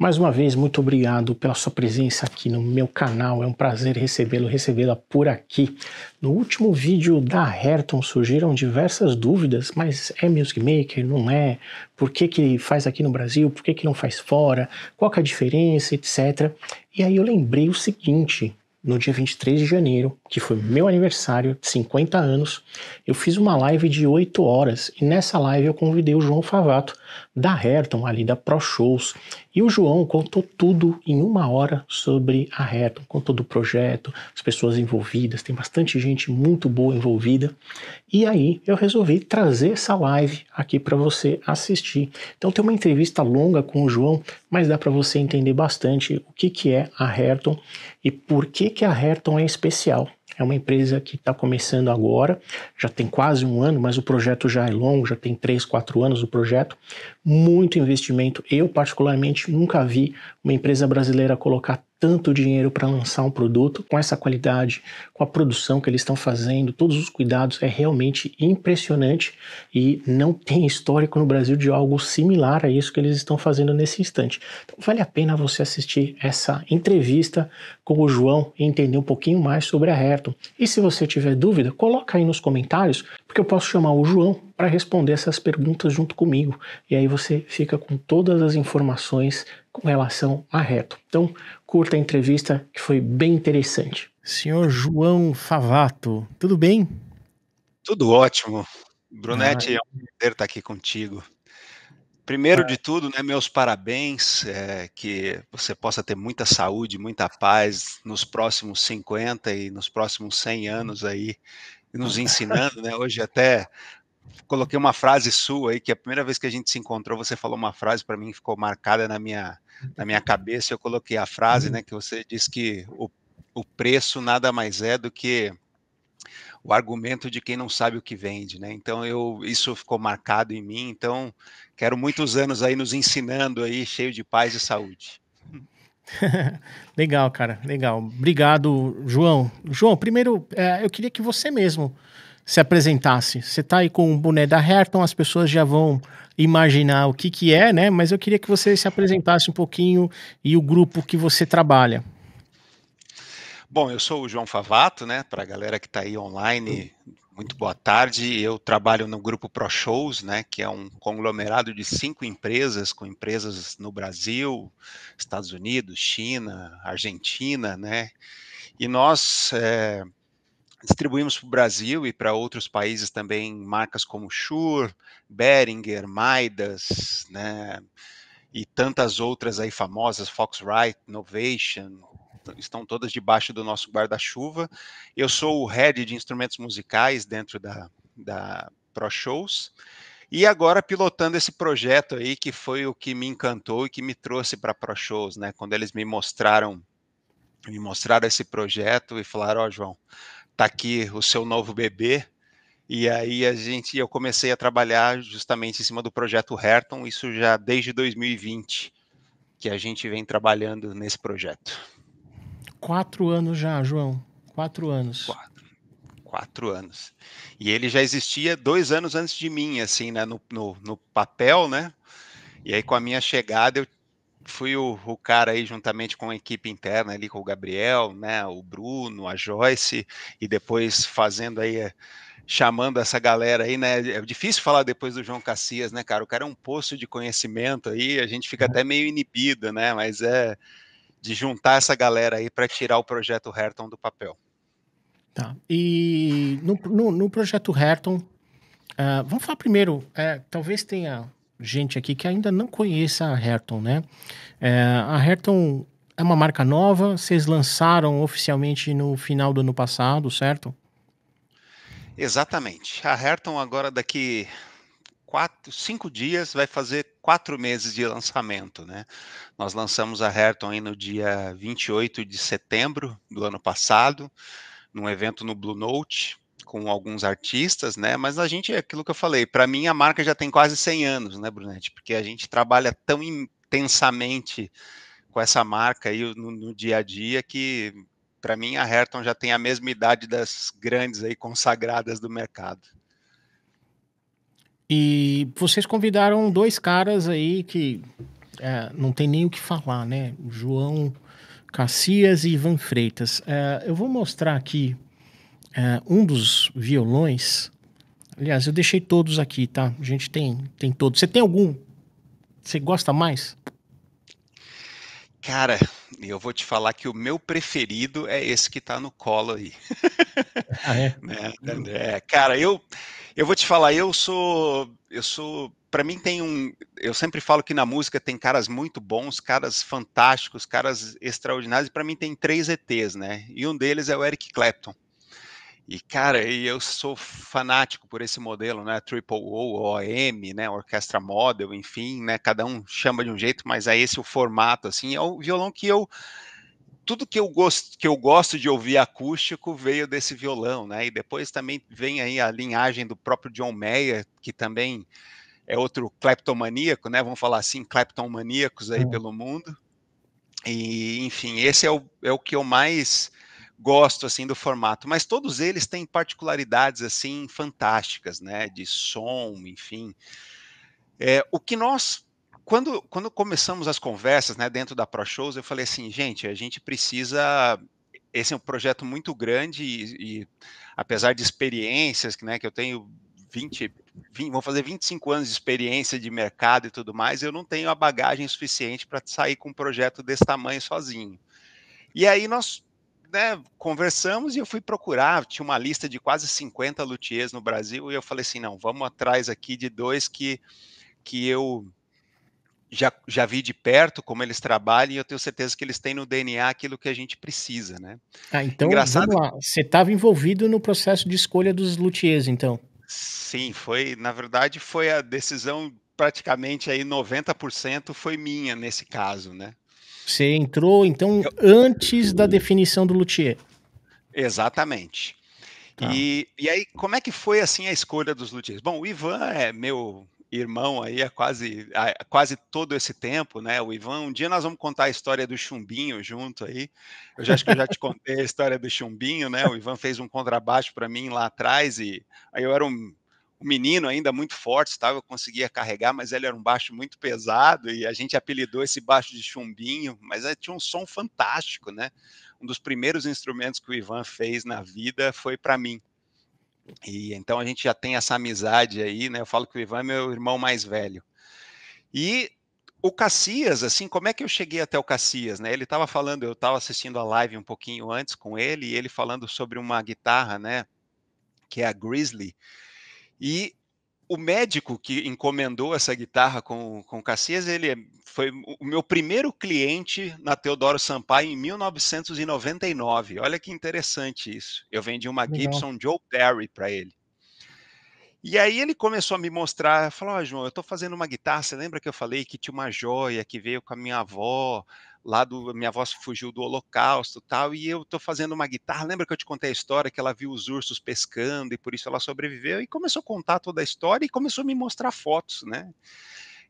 Mais uma vez, muito obrigado pela sua presença aqui no meu canal. É um prazer recebê-lo, recebê-la por aqui. No último vídeo da Herton surgiram diversas dúvidas, mas é Music Maker, não é? Por que, que faz aqui no Brasil, por que, que não faz fora? Qual é a diferença, etc. E aí eu lembrei o seguinte, no dia 23 de janeiro, que foi meu aniversário, 50 anos, eu fiz uma live de 8 horas e nessa live eu convidei o João Favato da Herton, ali da Pro Shows. E o João contou tudo em uma hora sobre a Herton, contou do projeto, as pessoas envolvidas, tem bastante gente muito boa envolvida. E aí eu resolvi trazer essa live aqui para você assistir. Então tem uma entrevista longa com o João, mas dá para você entender bastante o que, que é a Herton e por que, que a Herton é especial. É uma empresa que está começando agora, já tem quase um ano, mas o projeto já é longo, já tem três, quatro anos o projeto. Muito investimento. Eu, particularmente, nunca vi uma empresa brasileira colocar tanto dinheiro para lançar um produto com essa qualidade, com a produção que eles estão fazendo, todos os cuidados, é realmente impressionante e não tem histórico no Brasil de algo similar a isso que eles estão fazendo nesse instante. Então vale a pena você assistir essa entrevista com o João e entender um pouquinho mais sobre a Herton. E se você tiver dúvida, coloca aí nos comentários, porque eu posso chamar o João para responder essas perguntas junto comigo. E aí você fica com todas as informações com relação a Herton. Então, curta entrevista, que foi bem interessante. Senhor João Favato, tudo bem? Tudo ótimo. Brunetti, ah. é um prazer estar aqui contigo. Primeiro ah. de tudo, né, meus parabéns, é, que você possa ter muita saúde, muita paz nos próximos 50 e nos próximos 100 anos aí, nos ensinando, né? Hoje até coloquei uma frase sua aí, que a primeira vez que a gente se encontrou, você falou uma frase para mim, ficou marcada na minha, na minha cabeça. Eu coloquei a frase, né, que você disse que o, o preço nada mais é do que o argumento de quem não sabe o que vende, né? Então eu isso ficou marcado em mim. Então quero muitos anos aí nos ensinando aí, cheio de paz e saúde. legal, cara, legal. Obrigado, João. João, primeiro é, eu queria que você mesmo se apresentasse. Você está aí com o boné da Herton, as pessoas já vão imaginar o que que é, né? Mas eu queria que você se apresentasse um pouquinho e o grupo que você trabalha. Bom, eu sou o João Favato, né? Para a galera que está aí online, muito boa tarde. Eu trabalho no grupo ProShows, né? Que é um conglomerado de cinco empresas, com empresas no Brasil, Estados Unidos, China, Argentina, né? E nós é, distribuímos para o Brasil e para outros países também marcas como Shure, Behringer, Maidas, né, e tantas outras aí famosas, Foxrite, Novation, estão todas debaixo do nosso guarda-chuva. Eu sou o head de instrumentos musicais dentro da, da Pro Shows. E agora pilotando esse projeto aí, que foi o que me encantou e que me trouxe para Pro Shows, né? Quando eles me mostraram, me mostraram esse projeto e falaram, ó, oh, João, tá aqui o seu novo bebê. E aí a gente, eu comecei a trabalhar justamente em cima do projeto Herton, isso já desde 2020, que a gente vem trabalhando nesse projeto. Quatro anos já, João. Quatro anos. Quatro. Quatro anos. E ele já existia dois anos antes de mim, assim, né, no, no, no papel, né? E aí com a minha chegada eu fui o, o, cara aí juntamente com a equipe interna ali com o Gabriel, né, o Bruno, a Joyce e depois fazendo aí chamando essa galera aí, né? É difícil falar depois do João Cassias, né, cara? O cara é um poço de conhecimento aí, a gente fica é. até meio inibido, né? Mas é de juntar essa galera aí para tirar o projeto Herton do papel. Tá. E no, no, no projeto Herton, uh, ah, vamos falar primeiro, é, talvez tenha gente aqui que ainda não conheça a Herton, né? É, a Herton é uma marca nova, vocês lançaram oficialmente no final do ano passado, certo? Exatamente. A Herton agora daqui quatro, cinco dias vai fazer quatro meses de lançamento, né? Nós lançamos a Herton aí no dia 28 de setembro do ano passado, num evento no Blue Note, com alguns artistas, né? Mas a gente, aquilo que eu falei, para mim a marca já tem quase 100 anos, né, Brunete? Porque a gente trabalha tão intensamente com essa marca aí no, no dia a dia que para mim a Herton já tem a mesma idade das grandes aí consagradas do mercado. E vocês convidaram dois caras aí que é, não tem nem o que falar, né? João Cassias e Ivan Freitas. É, eu vou mostrar aqui é, um dos violões. Aliás, eu deixei todos aqui, tá? A gente tem, tem todos. Você tem algum? Você gosta mais? Cara, eu vou te falar que o meu preferido é esse que tá no colo aí. Ah, é? é, é cara, eu, eu vou te falar, eu sou. Eu sou. Para mim tem um. Eu sempre falo que na música tem caras muito bons, caras fantásticos, caras extraordinários. E Para mim tem três ETs, né? E um deles é o Eric Clapton. E, cara, e eu sou fanático por esse modelo, né? Triple O, OM, né? Orquestra Model, enfim, né? Cada um chama de um jeito, mas é esse o formato, assim. É o violão que eu... Tudo que eu, gosto, que eu gosto de ouvir acústico veio desse violão, né? E depois também vem aí a linhagem do próprio John Mayer, que também é outro cleptomaníaco, né? Vamos falar assim, cleptomaníacos aí pelo mundo. E, enfim, esse é o, é o que eu mais gosto assim do formato, mas todos eles têm particularidades assim fantásticas, né? De som, enfim. É, o que nós quando, quando começamos as conversas, né, dentro da Proshows, eu falei assim, gente, a gente precisa esse é um projeto muito grande e, e apesar de experiências, né, que eu tenho 20, 20, vou fazer 25 anos de experiência de mercado e tudo mais, eu não tenho a bagagem suficiente para sair com um projeto desse tamanho sozinho. E aí nós né, conversamos e eu fui procurar, tinha uma lista de quase 50 luthiers no Brasil, e eu falei assim, não, vamos atrás aqui de dois que, que eu já, já vi de perto como eles trabalham, e eu tenho certeza que eles têm no DNA aquilo que a gente precisa, né? Ah, então, Engraçado... vamos lá, você estava envolvido no processo de escolha dos luthiers, então? Sim, foi, na verdade, foi a decisão praticamente aí 90% foi minha nesse caso, né? Você entrou, então, eu... antes da definição do Luthier. Exatamente. Tá. E, e aí, como é que foi assim a escolha dos luthiers? Bom, o Ivan é meu irmão aí há quase, há quase todo esse tempo, né? O Ivan, um dia nós vamos contar a história do Chumbinho junto aí. Eu já acho que eu já te contei a história do Chumbinho, né? O Ivan fez um contrabaixo para mim lá atrás e aí eu era um um menino ainda muito forte, tá? eu conseguia carregar, mas ele era um baixo muito pesado e a gente apelidou esse baixo de chumbinho, mas é, tinha um som fantástico, né? Um dos primeiros instrumentos que o Ivan fez na vida foi para mim. E então a gente já tem essa amizade aí, né? Eu falo que o Ivan é meu irmão mais velho. E o Cassias, assim, como é que eu cheguei até o Cassias, né? Ele estava falando, eu estava assistindo a live um pouquinho antes com ele, e ele falando sobre uma guitarra, né? Que é a Grizzly e o médico que encomendou essa guitarra com, com o Cassias, ele é, foi o meu primeiro cliente na Teodoro Sampaio em 1999. Olha que interessante isso. Eu vendi uma Legal. Gibson Joe Perry para ele. E aí ele começou a me mostrar, falou, oh, João, eu estou fazendo uma guitarra, você lembra que eu falei que tinha uma joia que veio com a minha avó, lá do minha avó fugiu do holocausto, tal, e eu tô fazendo uma guitarra. Lembra que eu te contei a história que ela viu os ursos pescando e por isso ela sobreviveu e começou a contar toda a história e começou a me mostrar fotos, né?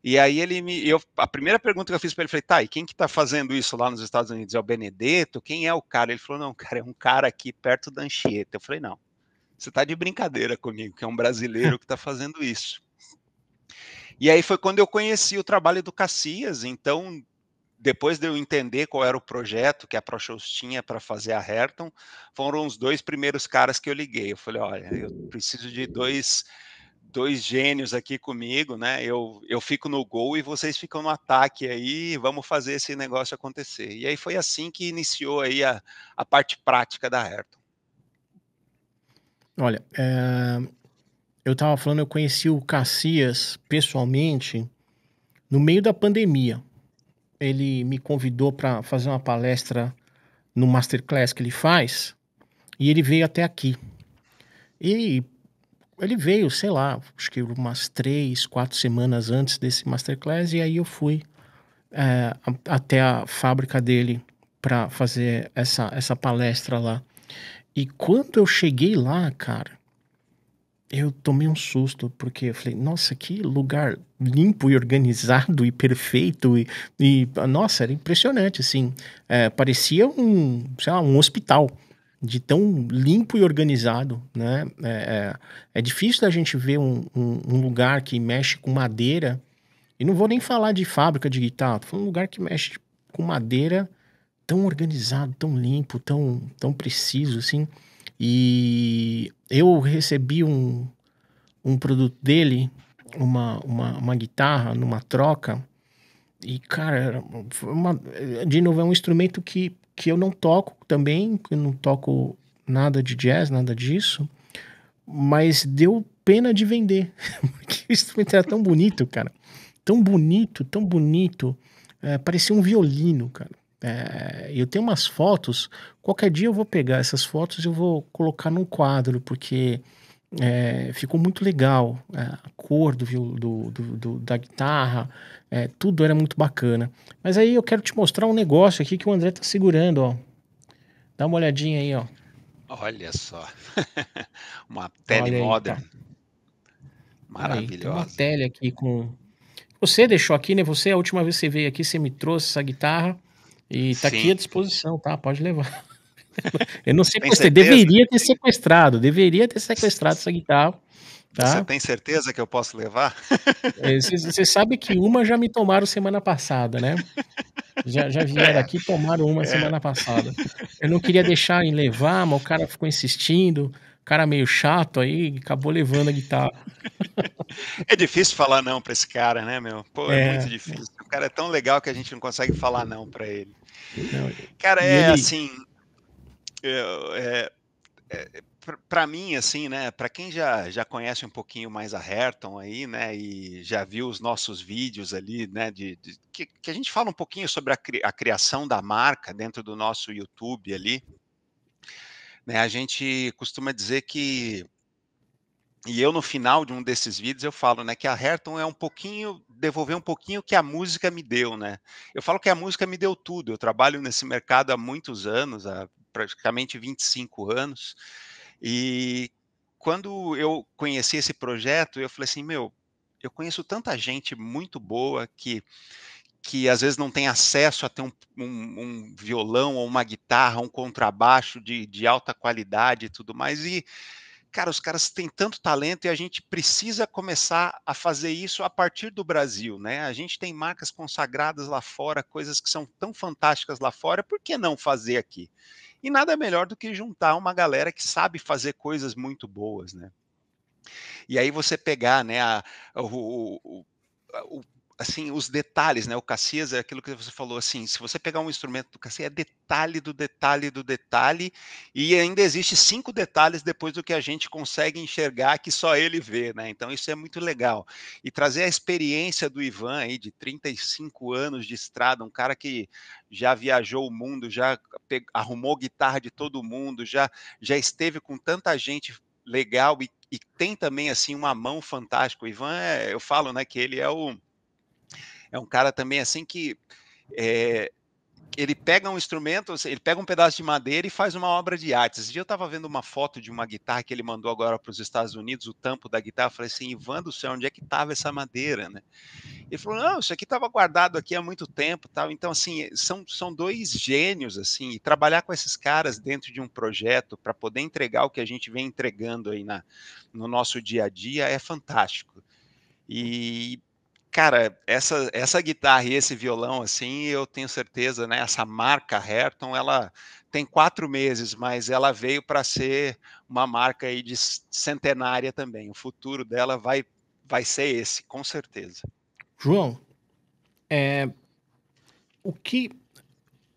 E aí ele me. Eu, a primeira pergunta que eu fiz para ele foi: tá, e quem que tá fazendo isso lá nos Estados Unidos? É o Benedetto? Quem é o cara? Ele falou: não, cara, é um cara aqui perto da Anchieta. Eu falei: não, você tá de brincadeira comigo, que é um brasileiro que tá fazendo isso. E aí foi quando eu conheci o trabalho do Cassias, então depois de eu entender qual era o projeto que a ProShows tinha para fazer a Herton, foram os dois primeiros caras que eu liguei. Eu falei, olha, eu preciso de dois, dois gênios aqui comigo, né? Eu, eu fico no gol e vocês ficam no ataque aí, vamos fazer esse negócio acontecer. E aí foi assim que iniciou aí a, a parte prática da Herton. Olha, é... eu estava falando, eu conheci o Cassias pessoalmente no meio da pandemia ele me convidou para fazer uma palestra no masterclass que ele faz e ele veio até aqui. E ele veio, sei lá, acho que umas três, quatro semanas antes desse masterclass e aí eu fui é, até a fábrica dele para fazer essa, essa palestra lá. E quando eu cheguei lá, cara, eu tomei um susto, porque eu falei, nossa, que lugar limpo e organizado e perfeito. E, e nossa, era impressionante, assim. É, parecia um, sei lá, um hospital de tão limpo e organizado, né? É, é, é difícil da gente ver um, um, um, lugar que mexe com madeira, e não vou nem falar de fábrica de guitarra, tô um lugar que mexe com madeira tão organizado, tão limpo, tão, tão preciso, assim. E eu recebi um, um produto dele, uma, uma, uma guitarra, numa troca. E, cara, uma, de novo, é um instrumento que, que eu não toco também, eu não toco nada de jazz, nada disso. Mas deu pena de vender, porque o instrumento era tão bonito, cara. Tão bonito, tão bonito. É, parecia um violino, cara. É, eu tenho umas fotos, qualquer dia eu vou pegar essas fotos e eu vou colocar num quadro, porque é, ficou muito legal. É, a cor do, do, do, do da guitarra, é, tudo era muito bacana. Mas aí eu quero te mostrar um negócio aqui que o André tá segurando, ó. Dá uma olhadinha aí, ó. Olha só. uma tele tá. modern. Tá. Maravilhosa. Aí, uma tele aqui com... Você deixou aqui, né? Você, a última vez que você veio aqui, você me trouxe essa guitarra. E tá Sim. aqui à disposição, tá? Pode levar. Eu não sei você deveria ter sequestrado, deveria ter sequestrado essa guitarra. Tá? Você tem certeza que eu posso levar? É, você sabe que uma já me tomaram semana passada, né? Já, já vieram aqui e tomaram uma é. semana passada. Eu não queria deixar em levar, mas o cara ficou insistindo cara meio chato aí, acabou levando a guitarra. É difícil falar não para esse cara, né, meu? Pô, é, é, muito difícil. O cara é tão legal que a gente não consegue falar não para ele. Não, cara, é ele... assim. É, é, é para mim, assim, né? Para quem já, já conhece um pouquinho mais a Herton aí, né? E já viu os nossos vídeos ali, né? De, de que, que, a gente fala um pouquinho sobre a, cri, a criação da marca dentro do nosso YouTube ali. Né? A gente costuma dizer que e eu no final de um desses vídeos eu falo, né, que a Herton é um pouquinho devolver um pouquinho que a música me deu, né? Eu falo que a música me deu tudo. Eu trabalho nesse mercado há muitos anos, há praticamente 25 anos. E quando eu conheci esse projeto, eu falei assim, meu, eu conheço tanta gente muito boa que que às vezes não tem acesso a ter um, um, um violão ou uma guitarra, um contrabaixo de, de alta qualidade e tudo mais. E, cara, os caras têm tanto talento e a gente precisa começar a fazer isso a partir do Brasil, né? A gente tem marcas consagradas lá fora, coisas que são tão fantásticas lá fora, por que não fazer aqui? E nada melhor do que juntar uma galera que sabe fazer coisas muito boas, né? E aí você pegar, né, a, o, o, o assim, os detalhes, né? O Cassias é aquilo que você falou, assim, se você pegar um instrumento do Cassias, é detalhe do detalhe do detalhe, e ainda existe cinco detalhes depois do que a gente consegue enxergar que só ele vê, né? Então isso é muito legal. E trazer a experiência do Ivan aí, de 35 anos de estrada, um cara que já viajou o mundo, já arrumou guitarra de todo mundo, já, já esteve com tanta gente legal e, e tem também assim uma mão fantástica. O Ivan, é, eu falo, né, que ele é o é um cara também assim que é, ele pega um instrumento, assim, ele pega um pedaço de madeira e faz uma obra de arte. Esse dia eu estava vendo uma foto de uma guitarra que ele mandou agora para os Estados Unidos, o tampo da guitarra. Eu falei assim, Ivan do céu, onde é que estava essa madeira, né? Ele falou, não, isso aqui estava guardado aqui há muito tempo, tal. Então assim, são, são dois gênios assim. E trabalhar com esses caras dentro de um projeto para poder entregar o que a gente vem entregando aí na, no nosso dia a dia é fantástico. E Cara, essa, essa guitarra e esse violão, assim, eu tenho certeza, né? Essa marca Herton, ela tem quatro meses, mas ela veio para ser uma marca aí de centenária também. O futuro dela vai, vai ser esse, com certeza. João, é, o que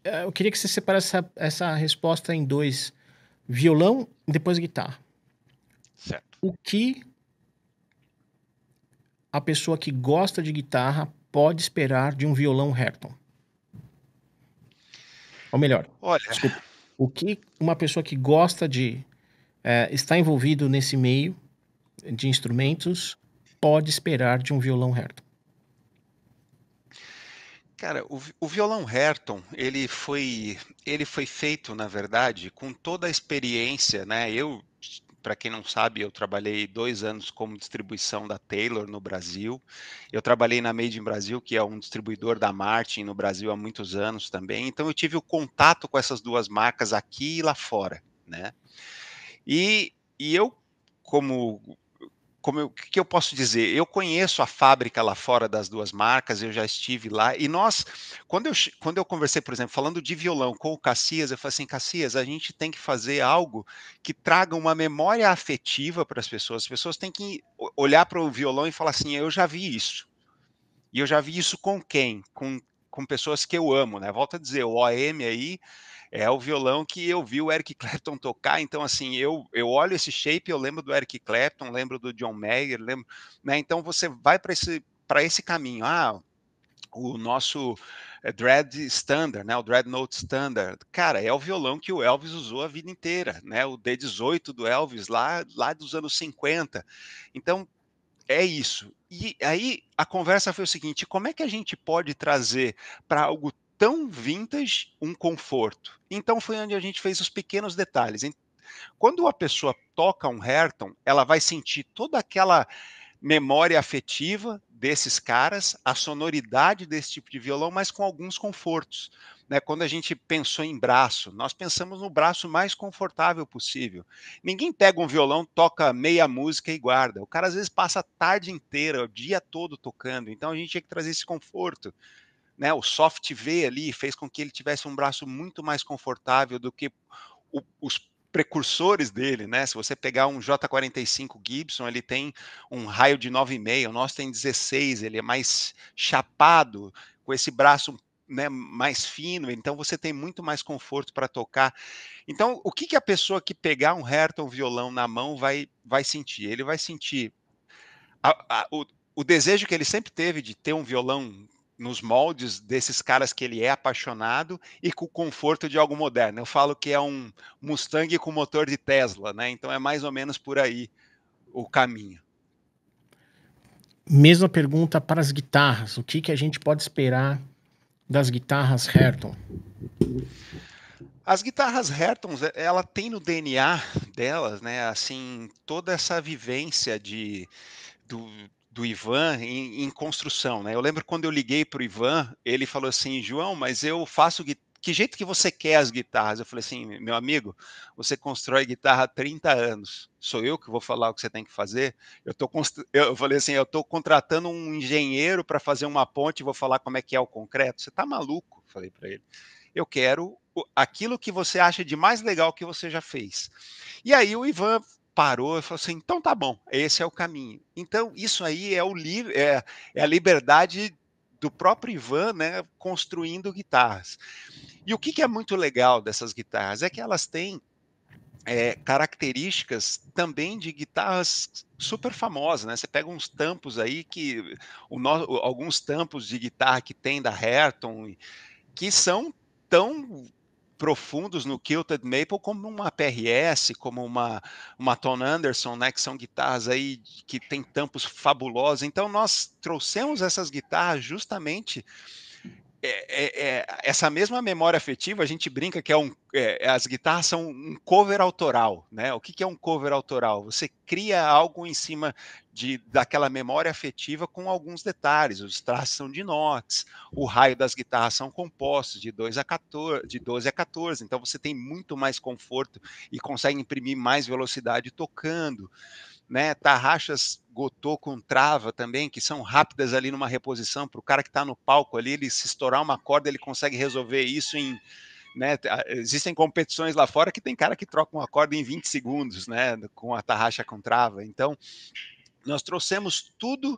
eh, eu queria que você separasse essa, essa resposta em dois: violão e depois guitarra. Certo. O que a pessoa que gosta de guitarra pode esperar de um violão Hampton? Ou melhor, Olha... desculpa, o que uma pessoa que gosta de é, estar envolvido nesse meio de instrumentos pode esperar de um violão Hampton? Cara, o, o, violão Herton, ele foi, ele foi feito, na verdade, com toda a experiência, né? Eu para quem não sabe, eu trabalhei dois anos como distribuição da Taylor no Brasil. Eu trabalhei na Made in Brasil, que é um distribuidor da Martin no Brasil há muitos anos também. Então eu tive o contato com essas duas marcas aqui e lá fora, né? E, e eu, como como que eu posso dizer? Eu conheço a fábrica lá fora das duas marcas, eu já estive lá, e nós, quando eu, quando eu conversei, por exemplo, falando de violão com o Cassias, eu falei assim, Cassias, a gente tem que fazer algo que traga uma memória afetiva para as pessoas, as pessoas têm que olhar para o violão e falar assim, eu já vi isso, e eu já vi isso com quem? Com, com pessoas que eu amo, né? Volto a dizer, o OM aí é o violão que eu vi o Eric Clapton tocar, então assim, eu, eu olho esse shape, eu lembro do Eric Clapton, lembro do John Mayer, lembro, né? Então você vai para esse para esse caminho. Ah, o nosso eh, Dread Standard, né, o Dread Note Standard, cara, é o violão que o Elvis usou a vida inteira, né, o D18 do Elvis lá, lá dos anos 50. Então, é isso. E aí a conversa foi o seguinte: como é que a gente pode trazer para algo tão vintage um conforto. Então foi onde a gente fez os pequenos detalhes. Quando a pessoa toca um Herton, ela vai sentir toda aquela memória afetiva desses caras, a sonoridade desse tipo de violão, mas com alguns confortos. Né? Quando a gente pensou em braço, nós pensamos no braço mais confortável possível. Ninguém pega um violão, toca meia música e guarda. O cara às vezes passa a tarde inteira, o dia todo tocando. Então a gente tinha que trazer esse conforto né, o soft V ali fez com que ele tivesse um braço muito mais confortável do que o, os precursores dele, né? Se você pegar um J45 Gibson, ele tem um raio de 9,5, o nosso tem 16, ele é mais chapado, com esse braço né, mais fino, então você tem muito mais conforto para tocar. Então, o que, que a pessoa que pegar um Herton violão na mão vai, vai sentir? Ele vai sentir a, a, o, o desejo que ele sempre teve de ter um violão nos moldes desses caras que ele é apaixonado e com o conforto de algo moderno. Eu falo que é um Mustang com motor de Tesla, né? Então é mais ou menos por aí o caminho. Mesma pergunta para as guitarras. O que, que a gente pode esperar das guitarras Herton? As guitarras Hertons, é, ela tem no DNA delas, né? Assim, toda essa vivência de do, do Ivan em, em, construção, né? Eu lembro quando eu liguei para o Ivan, ele falou assim, João, mas eu faço que jeito que você quer as guitarras? Eu falei assim, meu amigo, você constrói guitarra há 30 anos, sou eu que vou falar o que você tem que fazer? Eu, tô eu falei assim, eu estou contratando um engenheiro para fazer uma ponte e vou falar como é que é o concreto? Você está maluco? Falei para ele. Eu quero aquilo que você acha de mais legal que você já fez. E aí o Ivan parou e falou assim: então tá bom, esse é o caminho. Então, isso aí é, o é, é a liberdade do próprio Ivan, né, construindo guitarras. E o que, que é muito legal dessas guitarras é que elas têm é, características também de guitarras super famosas, né? Você pega uns tampos aí que no, alguns tampos de guitarra que tem da Herton que são tão profundos no Kilted Maple, como uma PRS, como uma, uma Tom Anderson, né, que são guitarras aí que tem tampos fabulosos. Então nós trouxemos essas guitarras justamente é, é, é, essa mesma memória afetiva, a gente brinca que é um, é, as guitarras são um cover autoral, né? O que, que, é um cover autoral? Você cria algo em cima de, daquela memória afetiva com alguns detalhes, os traços são de notes, o raio das guitarras são compostos de, 2 a 14, de 12 a 14, então você tem muito mais conforto e consegue imprimir mais velocidade tocando né, tarraxas gotou com trava também, que são rápidas ali numa reposição, para o cara que está no palco ali, ele se estourar uma corda, ele consegue resolver isso em. Né, existem competições lá fora que tem cara que troca uma corda em 20 segundos, né, com a tarraxa com trava. Então, nós trouxemos tudo.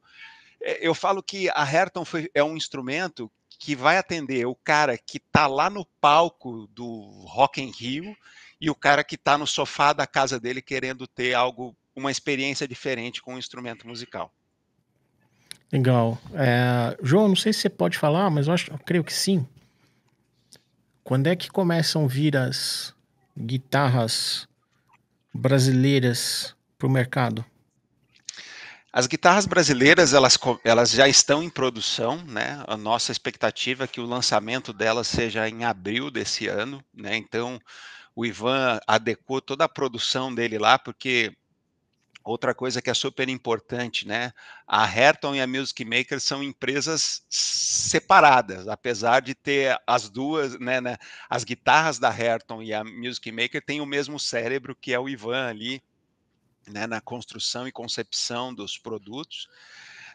É, eu falo que a Herton foi, é um instrumento que vai atender o cara que está lá no palco do Rock in Rio e o cara que está no sofá da casa dele querendo ter algo uma experiência diferente com o um instrumento musical. Legal. É, João, não sei se você pode falar, mas eu, acho, eu creio que sim. Quando é que começam a vir as guitarras brasileiras para o mercado? As guitarras brasileiras elas, elas já estão em produção, né? A nossa expectativa é que o lançamento delas seja em abril desse ano, né? Então o Ivan adequou toda a produção dele lá, porque Outra coisa que é super importante, né? A Herton e a Music Maker são empresas separadas, apesar de ter as duas, né, né? As guitarras da Herton e a Music Maker têm o mesmo cérebro que é o Ivan ali, né, na construção e concepção dos produtos.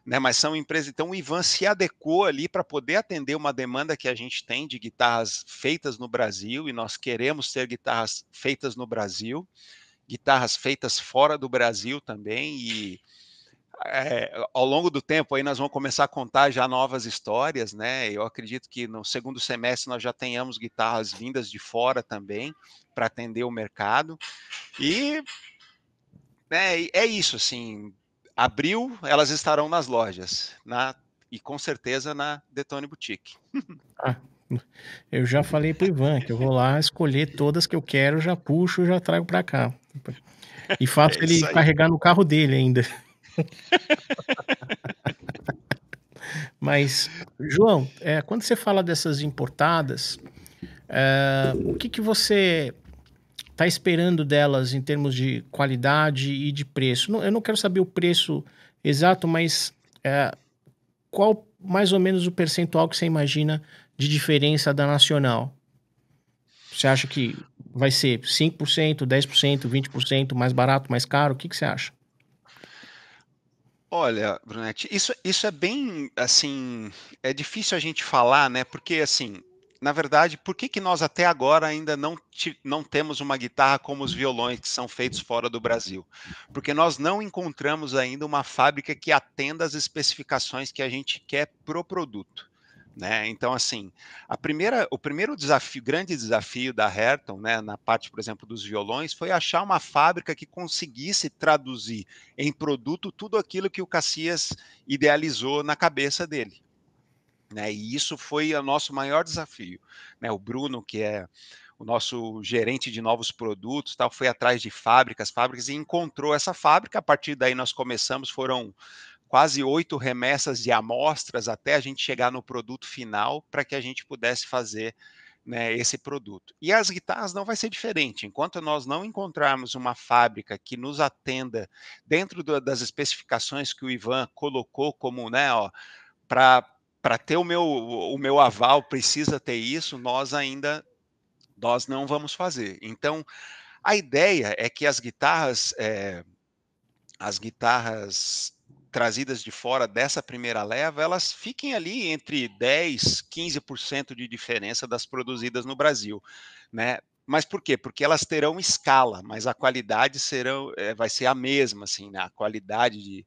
Né, mas são empresas, então o Ivan se adequou ali para poder atender uma demanda que a gente tem de guitarras feitas no Brasil e nós queremos ter guitarras feitas no Brasil guitarras feitas fora do Brasil também e é, ao longo do tempo aí nós vamos começar a contar já novas histórias, né? Eu acredito que no segundo semestre nós já tenhamos guitarras vindas de fora também para atender o mercado. E né, é isso, assim, abril elas estarão nas lojas, na e com certeza na Detone Boutique. Ah, eu já falei para Ivan que eu vou lá escolher todas que eu quero, já puxo, já trago para cá. E fato é ele aí. carregar no carro dele ainda. Mas, João, é, quando você fala dessas importadas, é, o que, que você está esperando delas em termos de qualidade e de preço? Não, eu não quero saber o preço exato, mas é, qual mais ou menos o percentual que você imagina de diferença da nacional? Você acha que vai ser 5%, 10%, 20% mais barato, mais caro? O que, que você acha? Olha, Brunete, isso, isso é bem assim, é difícil a gente falar, né? Porque assim, na verdade, por que, que nós até agora ainda não, não temos uma guitarra como os violões que são feitos fora do Brasil? Porque nós não encontramos ainda uma fábrica que atenda às especificações que a gente quer pro produto. Né? Então, assim, a primeira, o primeiro desafio, grande desafio da Herton, né, na parte, por exemplo, dos violões, foi achar uma fábrica que conseguisse traduzir em produto tudo aquilo que o Cassias idealizou na cabeça dele. Né? E isso foi o nosso maior desafio. Né? O Bruno, que é o nosso gerente de novos produtos, tal, foi atrás de fábricas, fábricas e encontrou essa fábrica. A partir daí nós começamos, foram quase oito remessas de amostras até a gente chegar no produto final para que a gente pudesse fazer né, esse produto. E as guitarras não vai ser diferente. Enquanto nós não encontrarmos uma fábrica que nos atenda dentro do, das especificações que o Ivan colocou como, né, ó, para ter o meu, o meu aval precisa ter isso, nós ainda nós não vamos fazer. Então, a ideia é que as guitarras é, as guitarras trazidas de fora dessa primeira leva, elas fiquem ali entre 10, 15% de diferença das produzidas no Brasil, né? Mas por quê? Porque elas terão escala, mas a qualidade serão, é, vai ser a mesma, assim, né? A qualidade de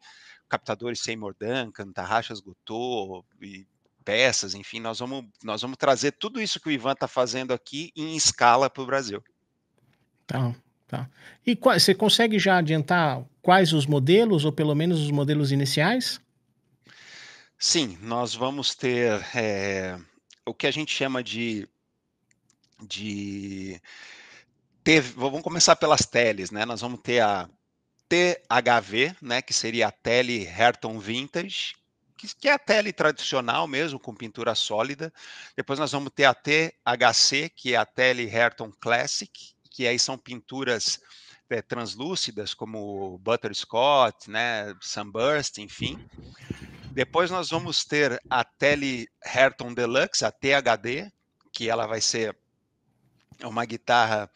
captadores sem Duncan, Tarraxas Gotô e peças, enfim, nós vamos, nós vamos trazer tudo isso que o Ivan está fazendo aqui em escala para o Brasil. Então, Tá. E você consegue já adiantar quais os modelos, ou pelo menos os modelos iniciais? Sim, nós vamos ter é, o que a gente chama de. de vamos começar pelas teles, né? Nós vamos ter a THV, né? Que seria a tele Herton Vintage, que, é a tele tradicional mesmo, com pintura sólida. Depois nós vamos ter a THC, que é a tele Herton Classic, que aí são pinturas é, translúcidas, como Butterscotch, né, Sunburst, enfim. Depois nós vamos ter a Tele Herton Deluxe, a THD, que ela vai ser uma guitarra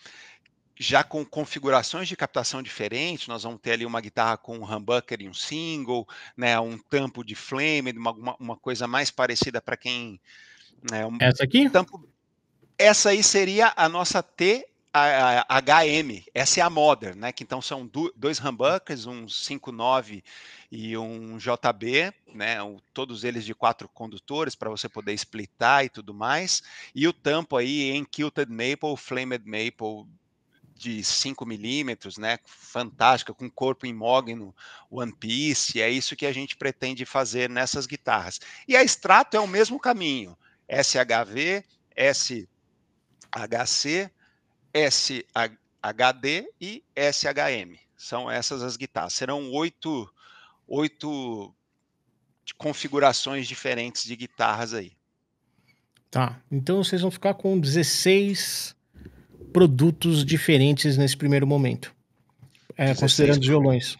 já com configurações de captação diferentes, nós vamos ter ali uma guitarra com um humbucker e um single, né, um tampo de flame, uma, uma coisa mais parecida para quem... Né, um Essa aqui? Tampo... Essa aí seria a nossa T a, a, HM, essa é a Modern, né? Que então são do, dois humbuckers, um 5.9 e um JB, né? todos eles de quatro condutores para você poder splitar e tudo mais. E o tampo aí em Kilted Maple, Flamed Maple de 5 milímetros, né? Fantástica, com corpo em mogno One Piece. É isso que a gente pretende fazer nessas guitarras. E a extrato é o mesmo caminho. SHV, SHC, SHD e SHM. São essas as guitarras. Serão oito, oito configurações diferentes de guitarras aí. Tá. Então vocês vão ficar com 16 produtos diferentes nesse primeiro momento, é, considerando os violões.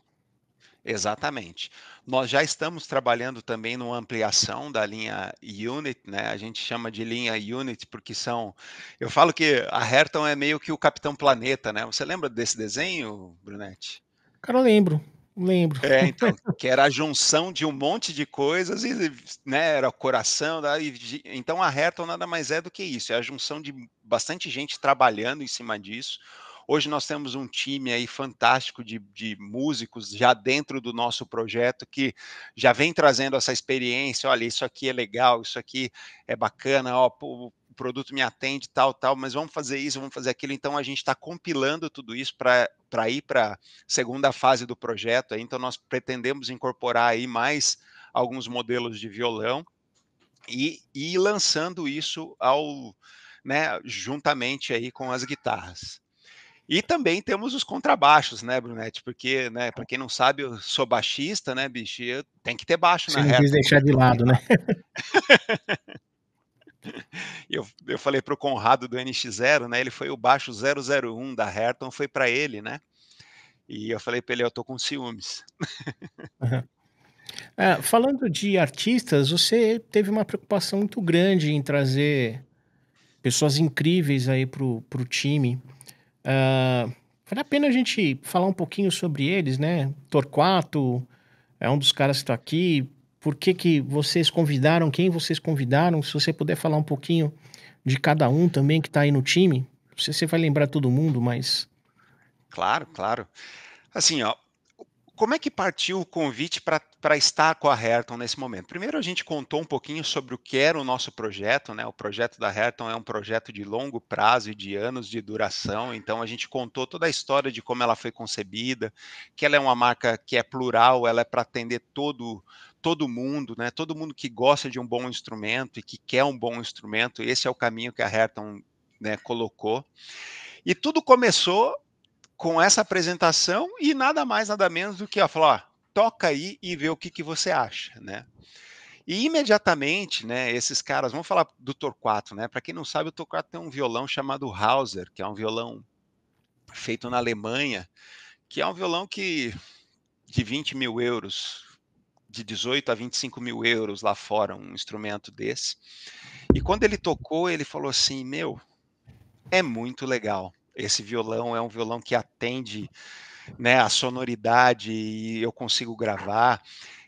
Exatamente. Nós já estamos trabalhando também numa ampliação da linha Unit, né? A gente chama de linha Unit porque são. Eu falo que a Herton é meio que o Capitão Planeta, né? Você lembra desse desenho, Brunete Cara, eu lembro. Lembro. É, então, que era a junção de um monte de coisas, e, né, era o coração. Da, e, então, a Herton nada mais é do que isso, é a junção de bastante gente trabalhando em cima disso, Hoje nós temos um time aí fantástico de, de músicos já dentro do nosso projeto que já vem trazendo essa experiência. Olha, isso aqui é legal, isso aqui é bacana, ó, o produto me atende, tal, tal, mas vamos fazer isso, vamos fazer aquilo. Então a gente está compilando tudo isso para ir para a segunda fase do projeto. Então, nós pretendemos incorporar aí mais alguns modelos de violão e, ir lançando isso ao, né, juntamente aí com as guitarras. E também temos os contrabaixos, né, Brunete? Porque, né, para quem não sabe, eu sou baixista, né, bicho? E tem que ter baixo Você na não reta. quis né? deixar de lado, né? eu, eu falei para o Conrado do NX0, né? Ele foi o baixo 001 da Herton, foi para ele, né? E eu falei para ele, eu tô com ciúmes. Uhum. falando de artistas, você teve uma preocupação muito grande em trazer pessoas incríveis aí pro, pro time. Uh, vale a pena a gente falar um pouquinho sobre eles, né? Torquato é um dos caras que está aqui. Por que, que vocês convidaram? Quem vocês convidaram? Se você puder falar um pouquinho de cada um também que está aí no time. Não sei se você vai lembrar todo mundo, mas. Claro, claro. Assim, ó, como é que partiu o convite para estar com a Herton nesse momento? Primeiro, a gente contou um pouquinho sobre o que era o nosso projeto, né? O projeto da Herton é um projeto de longo prazo e de anos de duração, então a gente contou toda a história de como ela foi concebida, que ela é uma marca que é plural, ela é para atender todo, todo mundo, né? Todo mundo que gosta de um bom instrumento e que quer um bom instrumento, esse é o caminho que a Herton né, colocou. E tudo começou com essa apresentação e nada mais, nada menos do que ó, falar, ó, toca aí e vê o que, que você acha, né? E imediatamente, né, esses caras, vamos falar do Torquato, né? Para quem não sabe, o Torquato tem um violão chamado Hauser, que é um violão feito na Alemanha, que é um violão que de 20 mil euros, de 18 a 25 mil euros lá fora, um instrumento desse. E quando ele tocou, ele falou assim: Meu, é muito legal esse violão é um violão que atende né, a sonoridade e eu consigo gravar.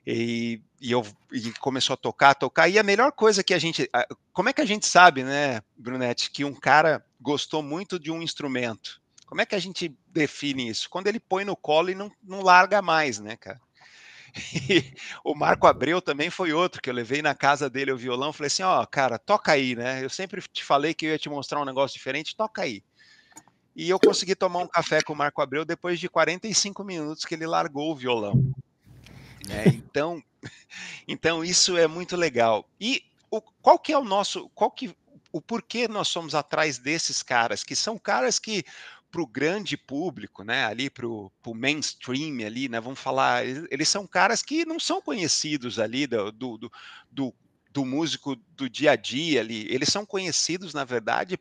E, e eu e começou a tocar, tocar. E a melhor coisa que a gente. Como é que a gente sabe, né, Brunete, que um cara gostou muito de um instrumento? Como é que a gente define isso? Quando ele põe no colo e não, não larga mais, né, cara? E o Marco Abreu também foi outro que eu levei na casa dele o violão, falei assim, ó, oh, cara, toca aí, né? Eu sempre te falei que eu ia te mostrar um negócio diferente, toca aí. E eu consegui tomar um café com o Marco Abreu depois de 45 minutos que ele largou o violão. Né. então, então isso é muito legal. E o, qual que é o nosso, qual que o porquê nós somos atrás desses caras, que são caras que para o grande público, né, ali para o mainstream ali, né, vamos falar, eles, eles, são caras que não são conhecidos ali do, do, do, do músico do dia a dia ali, eles são conhecidos, na verdade,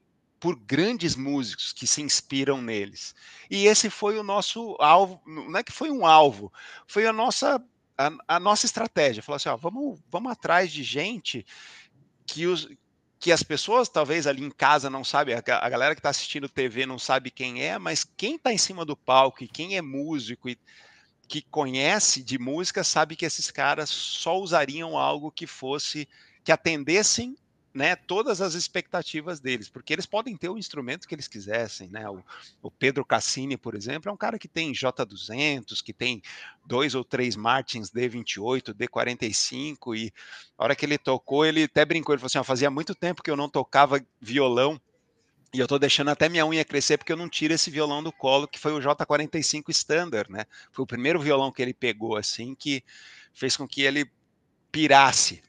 por grandes músicos que se inspiram neles. E esse foi o nosso alvo, não é que foi um alvo, foi a nossa a, a nossa estratégia, falar assim, ó, vamos, vamos atrás de gente que os que as pessoas talvez ali em casa não sabem, a, a galera que está assistindo TV não sabe quem é, mas quem está em cima do palco e quem é músico e que conhece de música sabe que esses caras só usariam algo que fosse que atendessem né, todas as expectativas deles, porque eles podem ter o instrumento que eles quisessem, né? O, o Pedro Cassini, por exemplo, é um cara que tem J200, que tem dois ou três Martins D28, D45 e a hora que ele tocou, ele até brincou, ele falou assim, ah, fazia muito tempo que eu não tocava violão e eu tô deixando até minha unha crescer porque eu não tiro esse violão do colo, que foi o J45 Standard, né? Foi o primeiro violão que ele pegou, assim, que fez com que ele pirasse,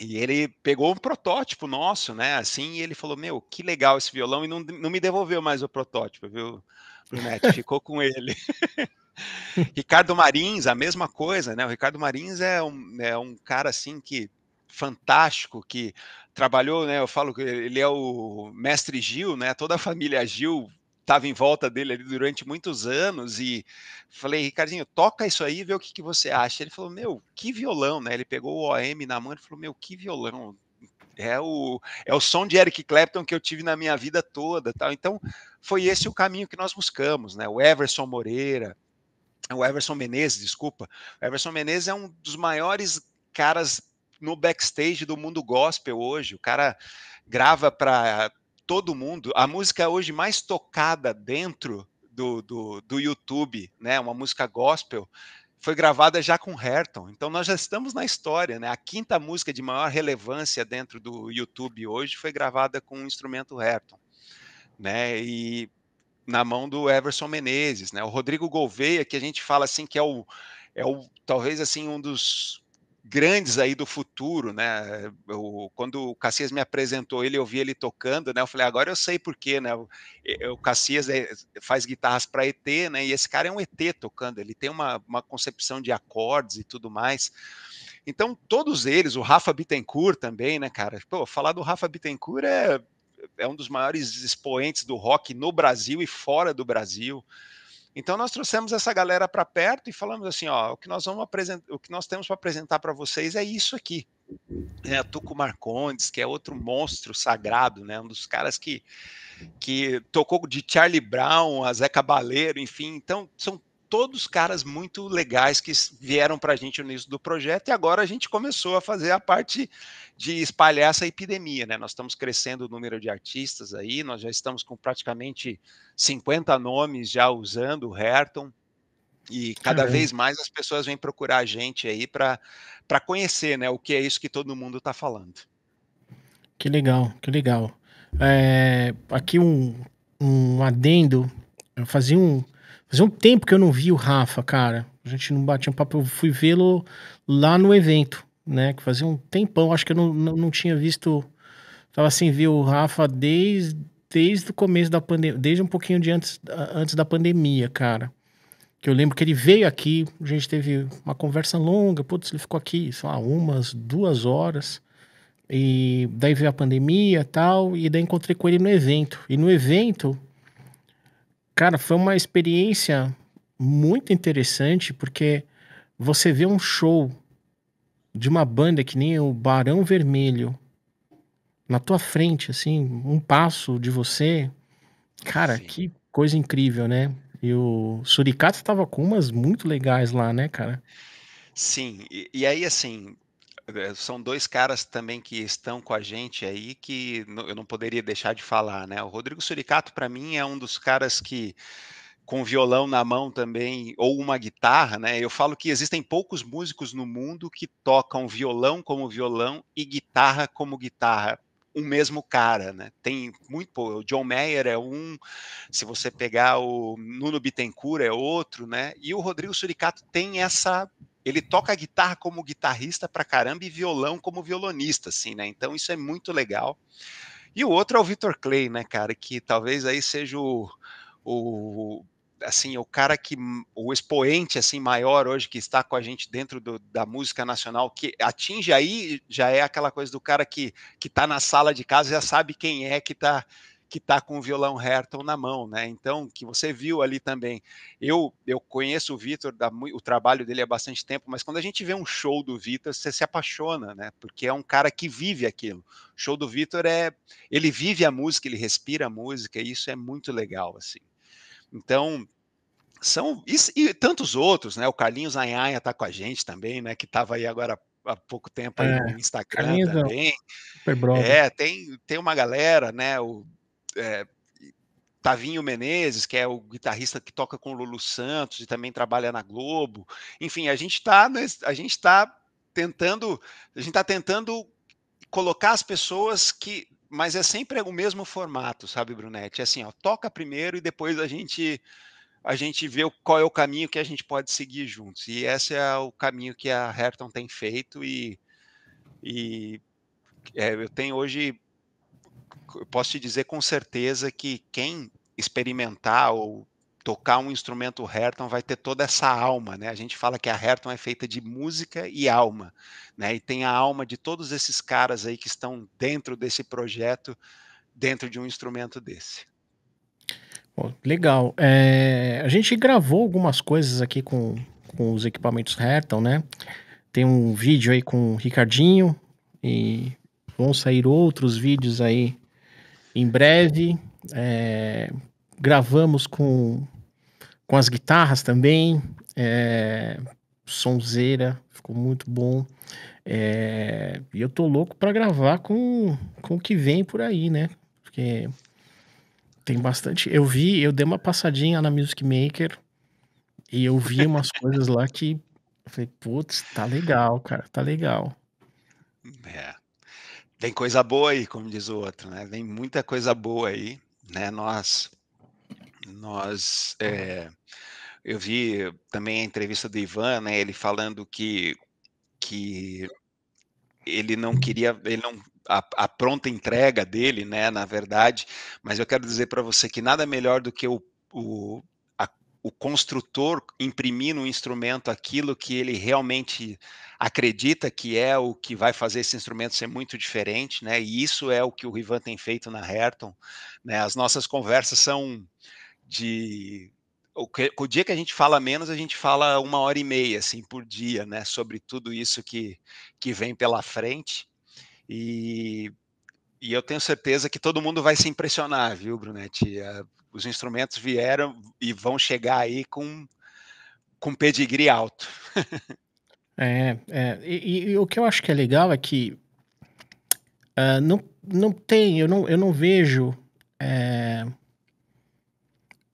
e ele pegou um protótipo nosso, né? Assim, e ele falou: Meu, que legal esse violão, e não, não me devolveu mais o protótipo, viu, Brunete? Ficou com ele. Ricardo Marins, a mesma coisa, né? O Ricardo Marins é um, é um cara assim que fantástico que trabalhou, né? Eu falo que ele é o mestre Gil, né? Toda a família Gil estava em volta dele ali durante muitos anos e falei, Ricardinho, toca isso aí e vê o que, que você acha. Ele falou, meu, que violão, né? Ele pegou o OM na mão e falou, meu, que violão. É o, é o som de Eric Clapton que eu tive na minha vida toda. tal. Então, foi esse o caminho que nós buscamos, né? O Everson Moreira, o Everson Menezes, desculpa. O Everson Menezes é um dos maiores caras no backstage do mundo gospel hoje. O cara grava para todo mundo. A música hoje mais tocada dentro do, do, do YouTube, né? Uma música gospel foi gravada já com Herton. Então nós já estamos na história, né? A quinta música de maior relevância dentro do YouTube hoje foi gravada com o instrumento Herton, né? E na mão do Everson Menezes, né? O Rodrigo Gouveia, que a gente fala assim que é o é o talvez assim um dos grandes aí do futuro, né? Eu, quando o Cassias me apresentou ele, eu vi ele tocando, né? Eu falei, agora eu sei porquê, né? O, o Cassias eh, faz guitarras para ET, né? E esse cara é um ET tocando, ele tem uma, uma concepção de acordes e tudo mais. Então, todos eles, o Rafa Bittencourt também, né, cara? Pô, falar do Rafa Bittencourt é, é um dos maiores expoentes do rock no Brasil e fora do Brasil. Então nós trouxemos essa galera para perto e falamos assim, ó, o que nós vamos apresentar, o que nós temos para apresentar para vocês é isso aqui. É, a Tuco Marcondes, que é outro monstro sagrado, né? Um dos caras que que tocou de Charlie Brown, a Zé Cabaleiro, enfim. Então são todos caras muito legais que vieram para a gente no início do projeto e agora a gente começou a fazer a parte de espalhar essa epidemia, né? Nós estamos crescendo o número de artistas aí, nós já estamos com praticamente 50 nomes já usando o Herton e cada vez mais as pessoas vêm procurar a gente aí para conhecer, né? O que é isso que todo mundo está falando. Que legal, que legal. É, aqui um, um adendo, eu fazia um Fazia um tempo que eu não vi o Rafa, cara. A gente não batia um papo. Eu fui vê-lo lá no evento, né? Que fazia um tempão. Acho que eu não, não, não tinha visto. Tava sem ver o Rafa desde, desde o começo da pandemia. Desde um pouquinho de antes, antes da pandemia, cara. Que eu lembro que ele veio aqui. A gente teve uma conversa longa. Putz, ele ficou aqui, sei lá, umas duas horas. E daí veio a pandemia tal. E daí encontrei com ele no evento. E no evento Cara, foi uma experiência muito interessante porque você vê um show de uma banda que nem o Barão Vermelho na tua frente, assim, um passo de você. Cara, Sim. que coisa incrível, né? E o Suricato estava com umas muito legais lá, né, cara? Sim, e, e aí, assim, é, são dois caras também que estão com a gente aí que eu não poderia deixar de falar, né? O Rodrigo Suricato, para mim, é um dos caras que com violão na mão também, ou uma guitarra, né? Eu falo que existem poucos músicos no mundo que tocam violão como violão e guitarra como guitarra. O um mesmo cara, né? Tem muito. Pô, o John Mayer é um, se você pegar o Nuno Bittencourt é outro, né? E o Rodrigo Suricato tem essa ele toca guitarra como guitarrista pra caramba e violão como violonista, assim, né? Então isso é muito legal. E o outro é o Victor Clay, né, cara, que talvez aí seja o, o assim, o cara que o expoente assim maior hoje que está com a gente dentro do, da música nacional que atinge aí já é aquela coisa do cara que que está na sala de casa já sabe quem é que está que está com o violão Herton na mão, né? Então, que você viu ali também. Eu eu conheço o Vitor, o trabalho dele há bastante tempo, mas quando a gente vê um show do Vitor, você se apaixona, né? Porque é um cara que vive aquilo. O show do Vitor é ele vive a música, ele respira a música, e isso é muito legal assim. Então, são e, e tantos outros, né? O Carlinhos Anhaia está com a gente também, né? Que estava aí agora há pouco tempo aí é, no Instagram Carlinhos é também. É, tem, tem uma galera, né? O é, Tavinho Menezes, que é o guitarrista que toca com Lulu Santos e também trabalha na Globo. Enfim, a gente está a gente tá tentando a gente está tentando colocar as pessoas que mas é sempre o mesmo formato, sabe, Brunete? É assim, ó, toca primeiro e depois a gente a gente vê qual é o caminho que a gente pode seguir juntos. E esse é o caminho que a Herton tem feito e, e é, eu tenho hoje posso te dizer com certeza que quem experimentar ou tocar um instrumento Herton vai ter toda essa alma, né? A gente fala que a Herton é feita de música e alma, né? E tem a alma de todos esses caras aí que estão dentro desse projeto, dentro de um instrumento desse. legal. É, a gente gravou algumas coisas aqui com, com os equipamentos Herton, né? Tem um vídeo aí com o Ricardinho e vão sair outros vídeos aí em breve. É, gravamos com, com as guitarras também. É, sonzeira, ficou muito bom. É, e eu tô louco para gravar com, com o que vem por aí, né? Porque tem bastante. Eu vi, eu dei uma passadinha na Music Maker e eu vi umas coisas lá que eu falei, putz, tá legal, cara, tá legal. É. Tem coisa boa aí, como diz o outro, né? Tem muita coisa boa aí, né? Nós, nós, é, eu vi também a entrevista do Ivan, né? Ele falando que que ele não queria, ele não a, a, pronta entrega dele, né? Na verdade, mas eu quero dizer para você que nada melhor do que o, o o construtor imprimir no instrumento aquilo que ele realmente acredita que é o que vai fazer esse instrumento ser muito diferente, né? E isso é o que o Rivan tem feito na Herton, né? As nossas conversas são de o, que, o dia que a gente fala menos, a gente fala uma hora e meia assim por dia, né? Sobre tudo isso que que vem pela frente e e eu tenho certeza que todo mundo vai se impressionar, viu, Brunetti? É, os instrumentos vieram e vão chegar aí com, com pedigree alto. é, é e, e, o que eu acho que é legal é que uh, não, não tem, eu não, eu não vejo. É,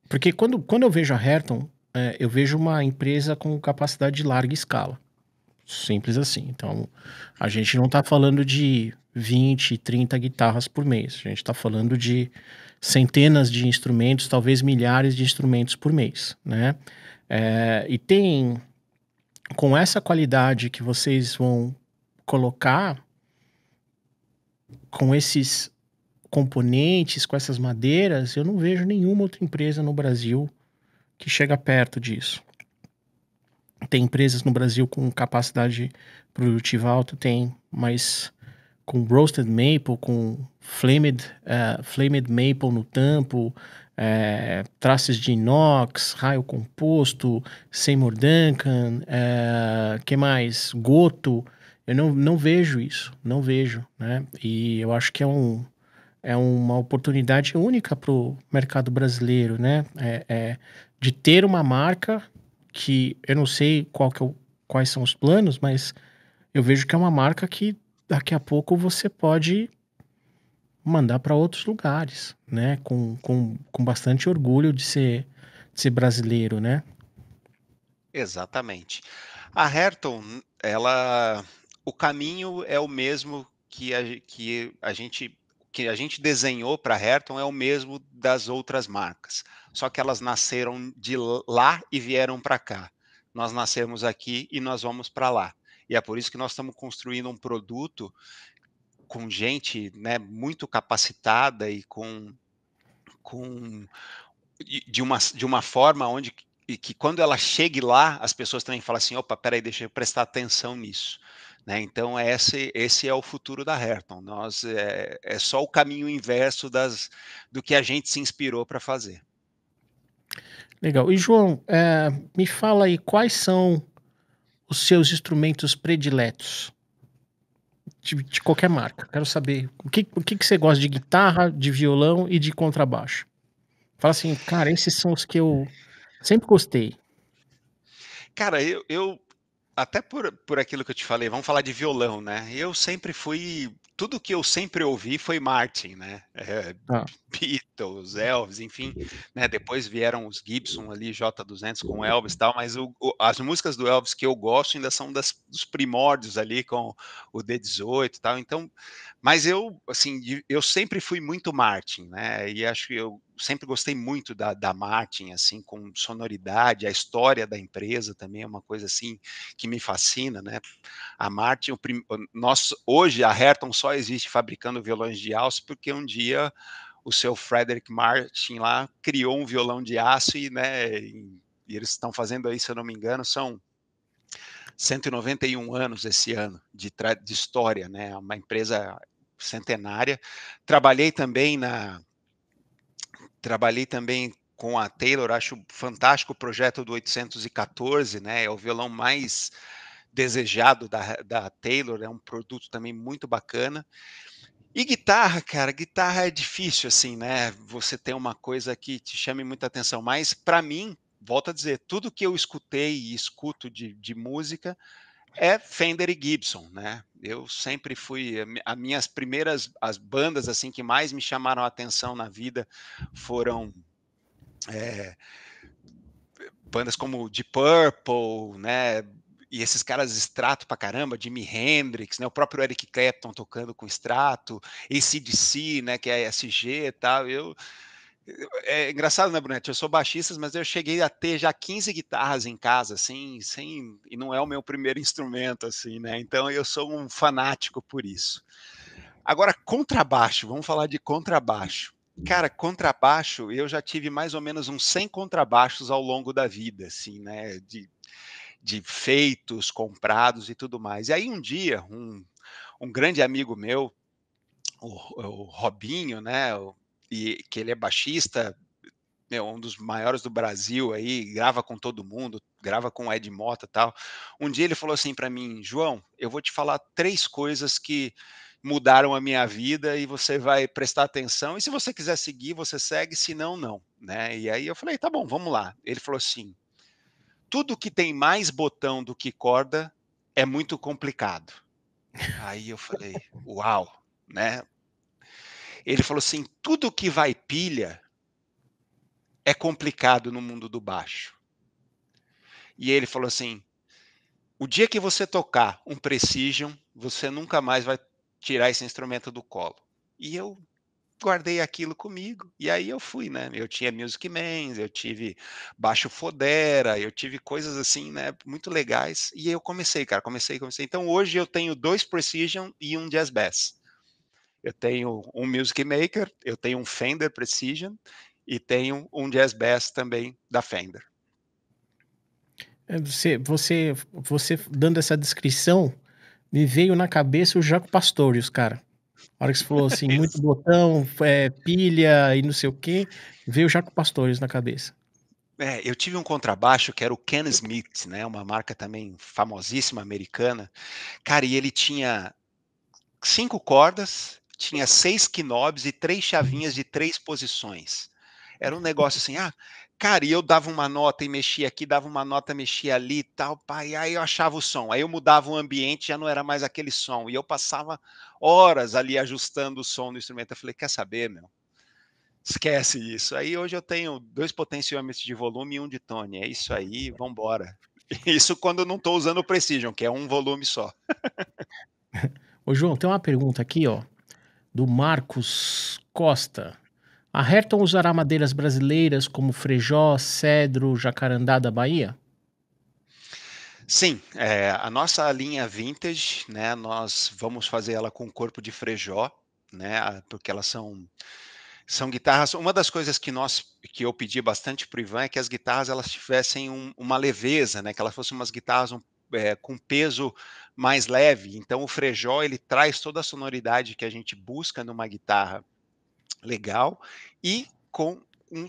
porque quando, quando eu vejo a Herton, é, eu vejo uma empresa com capacidade de larga escala. Simples assim. Então, a gente não está falando de 20, 30 guitarras por mês. A gente está falando de centenas de instrumentos, talvez milhares de instrumentos por mês, né? É, e tem, com essa qualidade que vocês vão colocar, com esses componentes, com essas madeiras, eu não vejo nenhuma outra empresa no Brasil que chega perto disso. Tem empresas no Brasil com capacidade produtiva alta, tem, mas com roasted maple, com flamed, uh, flamed maple no tampo, é, de inox, raio composto, Seymour Duncan, eh, que mais? Goto. Eu não, não vejo isso, não vejo, né? E eu acho que é, um, é uma oportunidade única para o mercado brasileiro, né? É, é, de ter uma marca que eu não sei qual que eu, é quais são os planos, mas eu vejo que é uma marca que daqui a pouco você pode mandar para outros lugares, né? Com, com, com bastante orgulho de ser, de ser brasileiro, né? Exatamente. A Herton, ela, o caminho é o mesmo que a, que a gente que a gente desenhou para a Herton é o mesmo das outras marcas, só que elas nasceram de lá e vieram para cá. Nós nascemos aqui e nós vamos para lá. E é por isso que nós estamos construindo um produto com gente né, muito capacitada e com, com de, uma, de uma forma onde e que quando ela chegue lá, as pessoas também falam assim, opa, peraí, deixa eu prestar atenção nisso. Né? Então, esse, esse é o futuro da Herton. Nós, é, é só o caminho inverso das, do que a gente se inspirou para fazer. Legal. E, João, é, me fala aí quais são os seus instrumentos prediletos? De, de qualquer marca. Quero saber o que, o que, que você gosta de guitarra, de violão e de contrabaixo. Fala assim, cara, esses são os que eu sempre gostei. Cara, eu, eu até por, por aquilo que eu te falei, vamos falar de violão, né? Eu sempre fui tudo que eu sempre ouvi foi Martin, né? É, ah. Beatles, Elvis, enfim. Né? Depois vieram os Gibson ali, J200 com Elvis e tal, mas o, o, as músicas do Elvis que eu gosto ainda são das, dos primórdios ali com o D18 e tal. Então, mas eu, assim, eu sempre fui muito Martin, né? E acho que eu sempre gostei muito da, da Martin, assim, com sonoridade, a história da empresa também é uma coisa, assim, que me fascina, né? A Martin, o prim... hoje, a Herton só só existe fabricando violões de aço porque um dia o seu Frederick Martin lá criou um violão de aço e, né, e eles estão fazendo aí, se eu não me engano, são 191 anos esse ano de, de história, né? É uma empresa centenária. Trabalhei também na trabalhei também com a Taylor, acho fantástico o projeto do 814, né? É o violão mais desejado da, da Taylor, é um produto também muito bacana. E guitarra, cara, guitarra é difícil, assim, né? Você tem uma coisa que te chame muita atenção, mas para mim, volto a dizer, tudo que eu escutei e escuto de, de música é Fender e Gibson, né? Eu sempre fui as minhas primeiras as bandas assim que mais me chamaram a atenção na vida foram é, bandas como Deep Purple, né? e esses caras extrato pra caramba, Jimi Hendrix, né, o próprio Eric Clapton tocando com extrato, ACDC, né, que é SG e tal, eu... É, é engraçado, né, Brunete? Eu sou baixista, mas eu cheguei a ter já 15 guitarras em casa, assim, sem, e não é o meu primeiro instrumento, assim, né? Então eu sou um fanático por isso. Agora, contrabaixo, vamos falar de contrabaixo. Cara, contrabaixo, eu já tive mais ou menos uns 100 contrabaixos ao longo da vida, assim, né? De, de feitos comprados e tudo mais. E aí um dia, um, um grande amigo meu, o, o Robinho, né, o, e, que ele é baixista, meu, um dos maiores do Brasil aí, grava com todo mundo, grava com o Ed Mota tal. Um dia ele falou assim para mim, João, eu vou te falar três coisas que mudaram a minha vida e você vai prestar atenção. E se você quiser seguir, você segue, se não, não. Né? E aí eu falei, tá bom, vamos lá. Ele falou assim, tudo que tem mais botão do que corda é muito complicado. Aí eu falei, uau, né? Ele falou assim: tudo que vai pilha é complicado no mundo do baixo. E ele falou assim: o dia que você tocar um Precision, você nunca mais vai tirar esse instrumento do colo. E eu guardei aquilo comigo. E aí eu fui, né? Eu tinha Music Mans, eu tive Baixo Fodera, eu tive coisas assim, né? Muito legais. E eu comecei, cara, comecei, comecei. Então hoje eu tenho dois Precision e um Jazz Bass. Eu tenho um Music Maker, eu tenho um Fender Precision e tenho um Jazz Bass também da Fender. É, você, você, você dando essa descrição, me veio na cabeça o Jaco Pastorius, cara. A hora que você falou é assim, muito botão, é, pilha e não sei o quê, veio já com pastores na cabeça. É, eu tive um contrabaixo que era o Ken Smith, né? Uma marca também famosíssima americana. Cara, e ele tinha cinco cordas, tinha seis knobs e três chavinhas de três posições. Era um negócio assim, ah, Cara, e eu dava uma nota e mexia aqui, dava uma nota, mexia ali e tal, pai. Aí eu achava o som. Aí eu mudava o ambiente, já não era mais aquele som. E eu passava horas ali ajustando o som do instrumento. Eu falei, quer saber, meu? Esquece isso. Aí hoje eu tenho dois potenciômetros de volume e um de tone. É isso aí, vambora. Isso quando eu não estou usando o Precision, que é um volume só. Ô, João, tem uma pergunta aqui, ó, do Marcos Costa. A Herton usará madeiras brasileiras como frejó, cedro, jacarandá da Bahia? Sim, é, a nossa linha vintage, né, nós vamos fazer ela com corpo de frejó, né, porque elas são são guitarras. Uma das coisas que nós que eu pedi bastante para o Ivan é que as guitarras elas tivessem um, uma leveza, né, que elas fossem umas guitarras um, é, com peso mais leve. Então o frejó ele traz toda a sonoridade que a gente busca numa guitarra legal, e com um,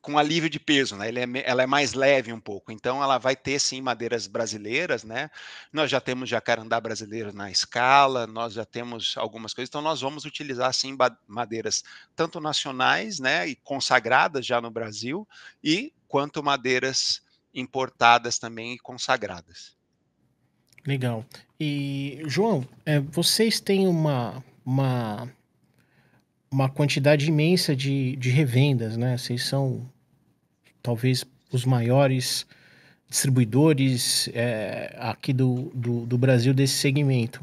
com alívio de peso, né? É, ela é mais leve um pouco, então ela vai ter sim madeiras brasileiras, né? Nós já temos jacarandá brasileiro na escala, nós já temos algumas coisas, então nós vamos utilizar sim madeiras tanto nacionais, né, e consagradas já no Brasil, e quanto madeiras importadas também e consagradas. Legal. E João, é, vocês têm uma uma uma quantidade imensa de, de revendas, né? Vocês são talvez os maiores distribuidores é, aqui do, do, do, Brasil desse segmento.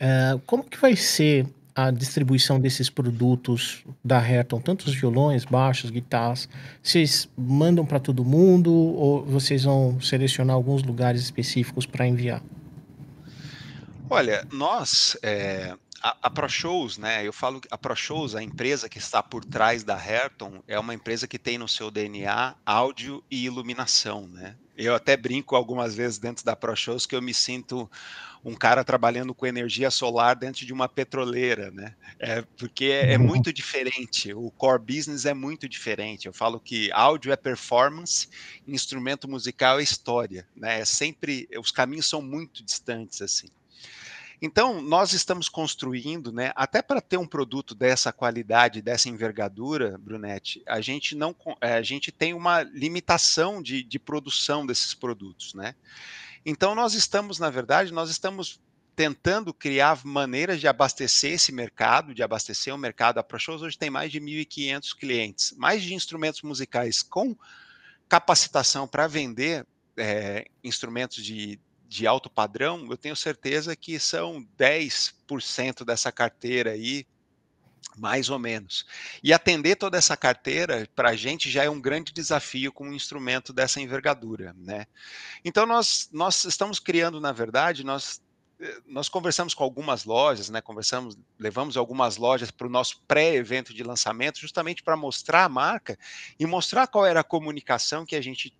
É, como que vai ser a distribuição desses produtos da Herton, tanto os violões, baixos, guitarras? Vocês mandam para todo mundo ou vocês vão selecionar alguns lugares específicos para enviar? Olha, nós é, a, ProShows, né? Eu falo a ProShows, a empresa que está por trás da Herton, é uma empresa que tem no seu DNA áudio e iluminação, né? Eu até brinco algumas vezes dentro da ProShows que eu me sinto um cara trabalhando com energia solar dentro de uma petroleira, né? É, porque é, é muito uhum. diferente, o core business é muito diferente. Eu falo que áudio é performance, instrumento musical é história, né? É sempre, os caminhos são muito distantes, assim. Então, nós estamos construindo, né, até para ter um produto dessa qualidade, dessa envergadura, Brunetti, a gente não é, a gente tem uma limitação de, de produção desses produtos, né? Então, nós estamos, na verdade, nós estamos tentando criar maneiras de abastecer esse mercado, de abastecer o mercado. A ProShows hoje tem mais de 1.500 clientes, mais de instrumentos musicais com capacitação para vender é, instrumentos de, de alto padrão, eu tenho certeza que são 10% dessa carteira aí, mais ou menos. E atender toda essa carteira, para a gente, já é um grande desafio com um instrumento dessa envergadura. Né? Então, nós, nós estamos criando, na verdade, nós eh, nós conversamos com algumas lojas, né? Conversamos, levamos algumas lojas para o nosso pré-evento de lançamento, justamente para mostrar a marca e mostrar qual era a comunicação que a gente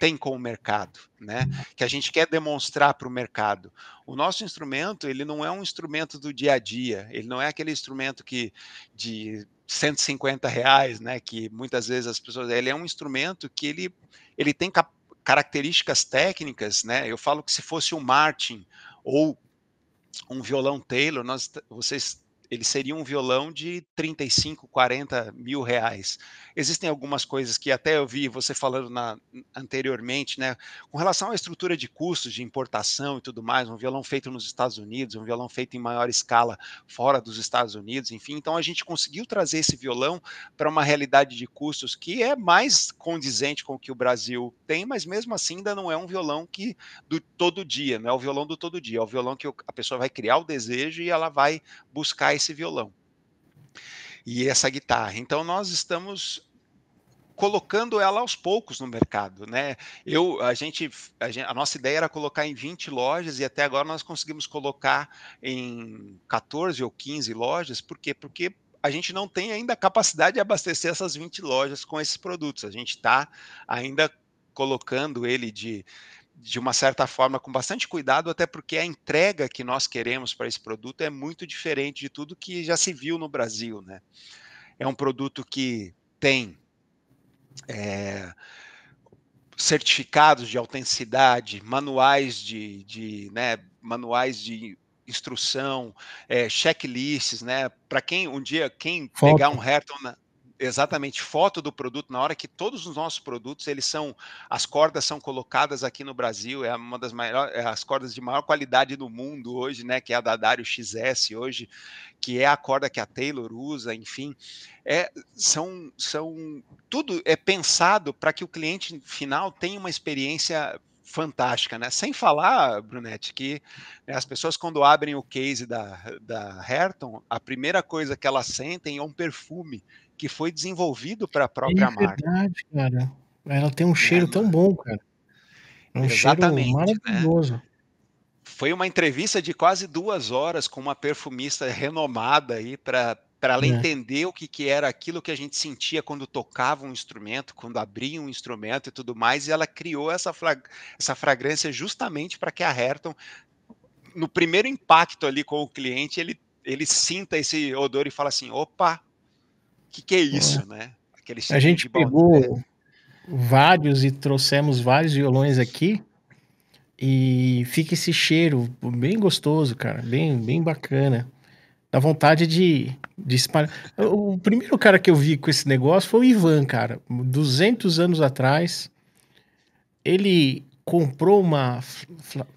tem com o mercado, né? Que a gente quer demonstrar para o mercado. O nosso instrumento, ele não é um instrumento do dia a dia, ele não é aquele instrumento que de 150 reais, né? Que muitas vezes as pessoas. Ele é um instrumento que ele, ele tem cap, características técnicas, né? Eu falo que se fosse um Martin ou um violão Taylor, nós, vocês ele seria um violão de 35, 40 mil reais. Existem algumas coisas que até eu vi você falando na, anteriormente, né? Com relação à estrutura de custos de importação e tudo mais, um violão feito nos Estados Unidos, um violão feito em maior escala fora dos Estados Unidos, enfim. Então a gente conseguiu trazer esse violão para uma realidade de custos que é mais condizente com o que o Brasil tem, mas mesmo assim ainda não é um violão que do todo dia, não é o violão do todo dia, é o violão que a pessoa vai criar o desejo e ela vai buscar esse violão e essa guitarra. Então nós estamos colocando ela aos poucos no mercado, né? Eu, a gente, a, gente, a nossa ideia era colocar em 20 lojas e até agora nós conseguimos colocar em 14 ou 15 lojas, por quê? Porque a gente não tem ainda capacidade de abastecer essas 20 lojas com esses produtos. A gente está ainda colocando ele de de uma certa forma, com bastante cuidado, até porque a entrega que nós queremos para esse produto é muito diferente de tudo que já se viu no Brasil. Né? É um produto que tem é, certificados de autenticidade, manuais de, de né, manuais de instrução, é, checklists, né? Para quem um dia quem Foto. pegar um Herton na, exatamente foto do produto na hora que todos os nossos produtos eles são as cordas são colocadas aqui no Brasil é uma das maiores é as cordas de maior qualidade do mundo hoje né que é a da Dario XS hoje que é a corda que a Taylor usa enfim é são são tudo é pensado para que o cliente final tenha uma experiência fantástica, né? Sem falar, Brunete que né, as pessoas quando abrem o case da, da Herton, a primeira coisa que elas sentem é um perfume que foi desenvolvido para a é própria é marca. verdade, cara. Ela tem um né, cheiro é, tão bom, cara. É um Exatamente, cheiro né? maravilhoso. Né? Foi uma entrevista de quase duas horas com uma perfumista renomada aí para para ela é. entender o que, que era aquilo que a gente sentia quando tocava um instrumento, quando abria um instrumento e tudo mais, e ela criou essa, flag, essa fragrância justamente para que a Herton, no primeiro impacto ali com o cliente, ele, ele sinta esse odor e fala assim: opa, que, que é isso, é. né? Aquele a gente pegou vários e trouxemos vários violões aqui e fica esse cheiro bem gostoso, cara, bem, bem bacana. Dá vontade de, de espalhar. O primeiro cara que eu vi com esse negócio foi o Ivan, cara, 200 anos atrás. Ele comprou uma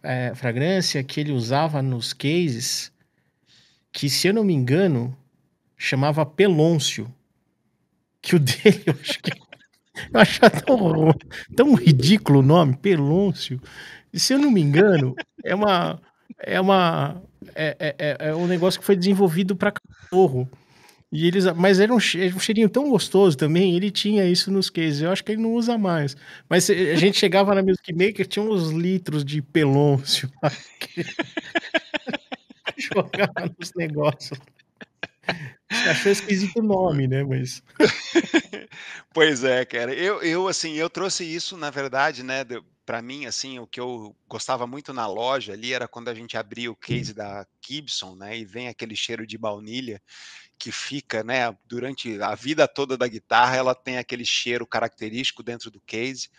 é, fragrância que ele usava nos cases, que, se eu não me engano, chamava Pelôncio que o dele, eu acho que. Eu acho tão, tão ridículo o nome, Pelôncio. E, se eu não me engano, é uma. É uma. É, é, é, é um negócio que foi desenvolvido para cachorro. E eles, mas era um, cheirinho tão gostoso também, ele tinha isso nos cases. Eu acho que ele não usa mais. Mas a gente chegava na Music Maker, tinha uns litros de pelôncio jogava nos negócios achou esquisito o nome, né? Mas. pois é, cara. Eu, eu, assim, eu trouxe isso, na verdade, né? Para mim, assim, o que eu gostava muito na loja ali era quando a gente abria o hum. case da Gibson, né? E vem aquele cheiro de baunilha que fica, né, durante a vida toda da guitarra, ela tem aquele cheiro característico dentro do case.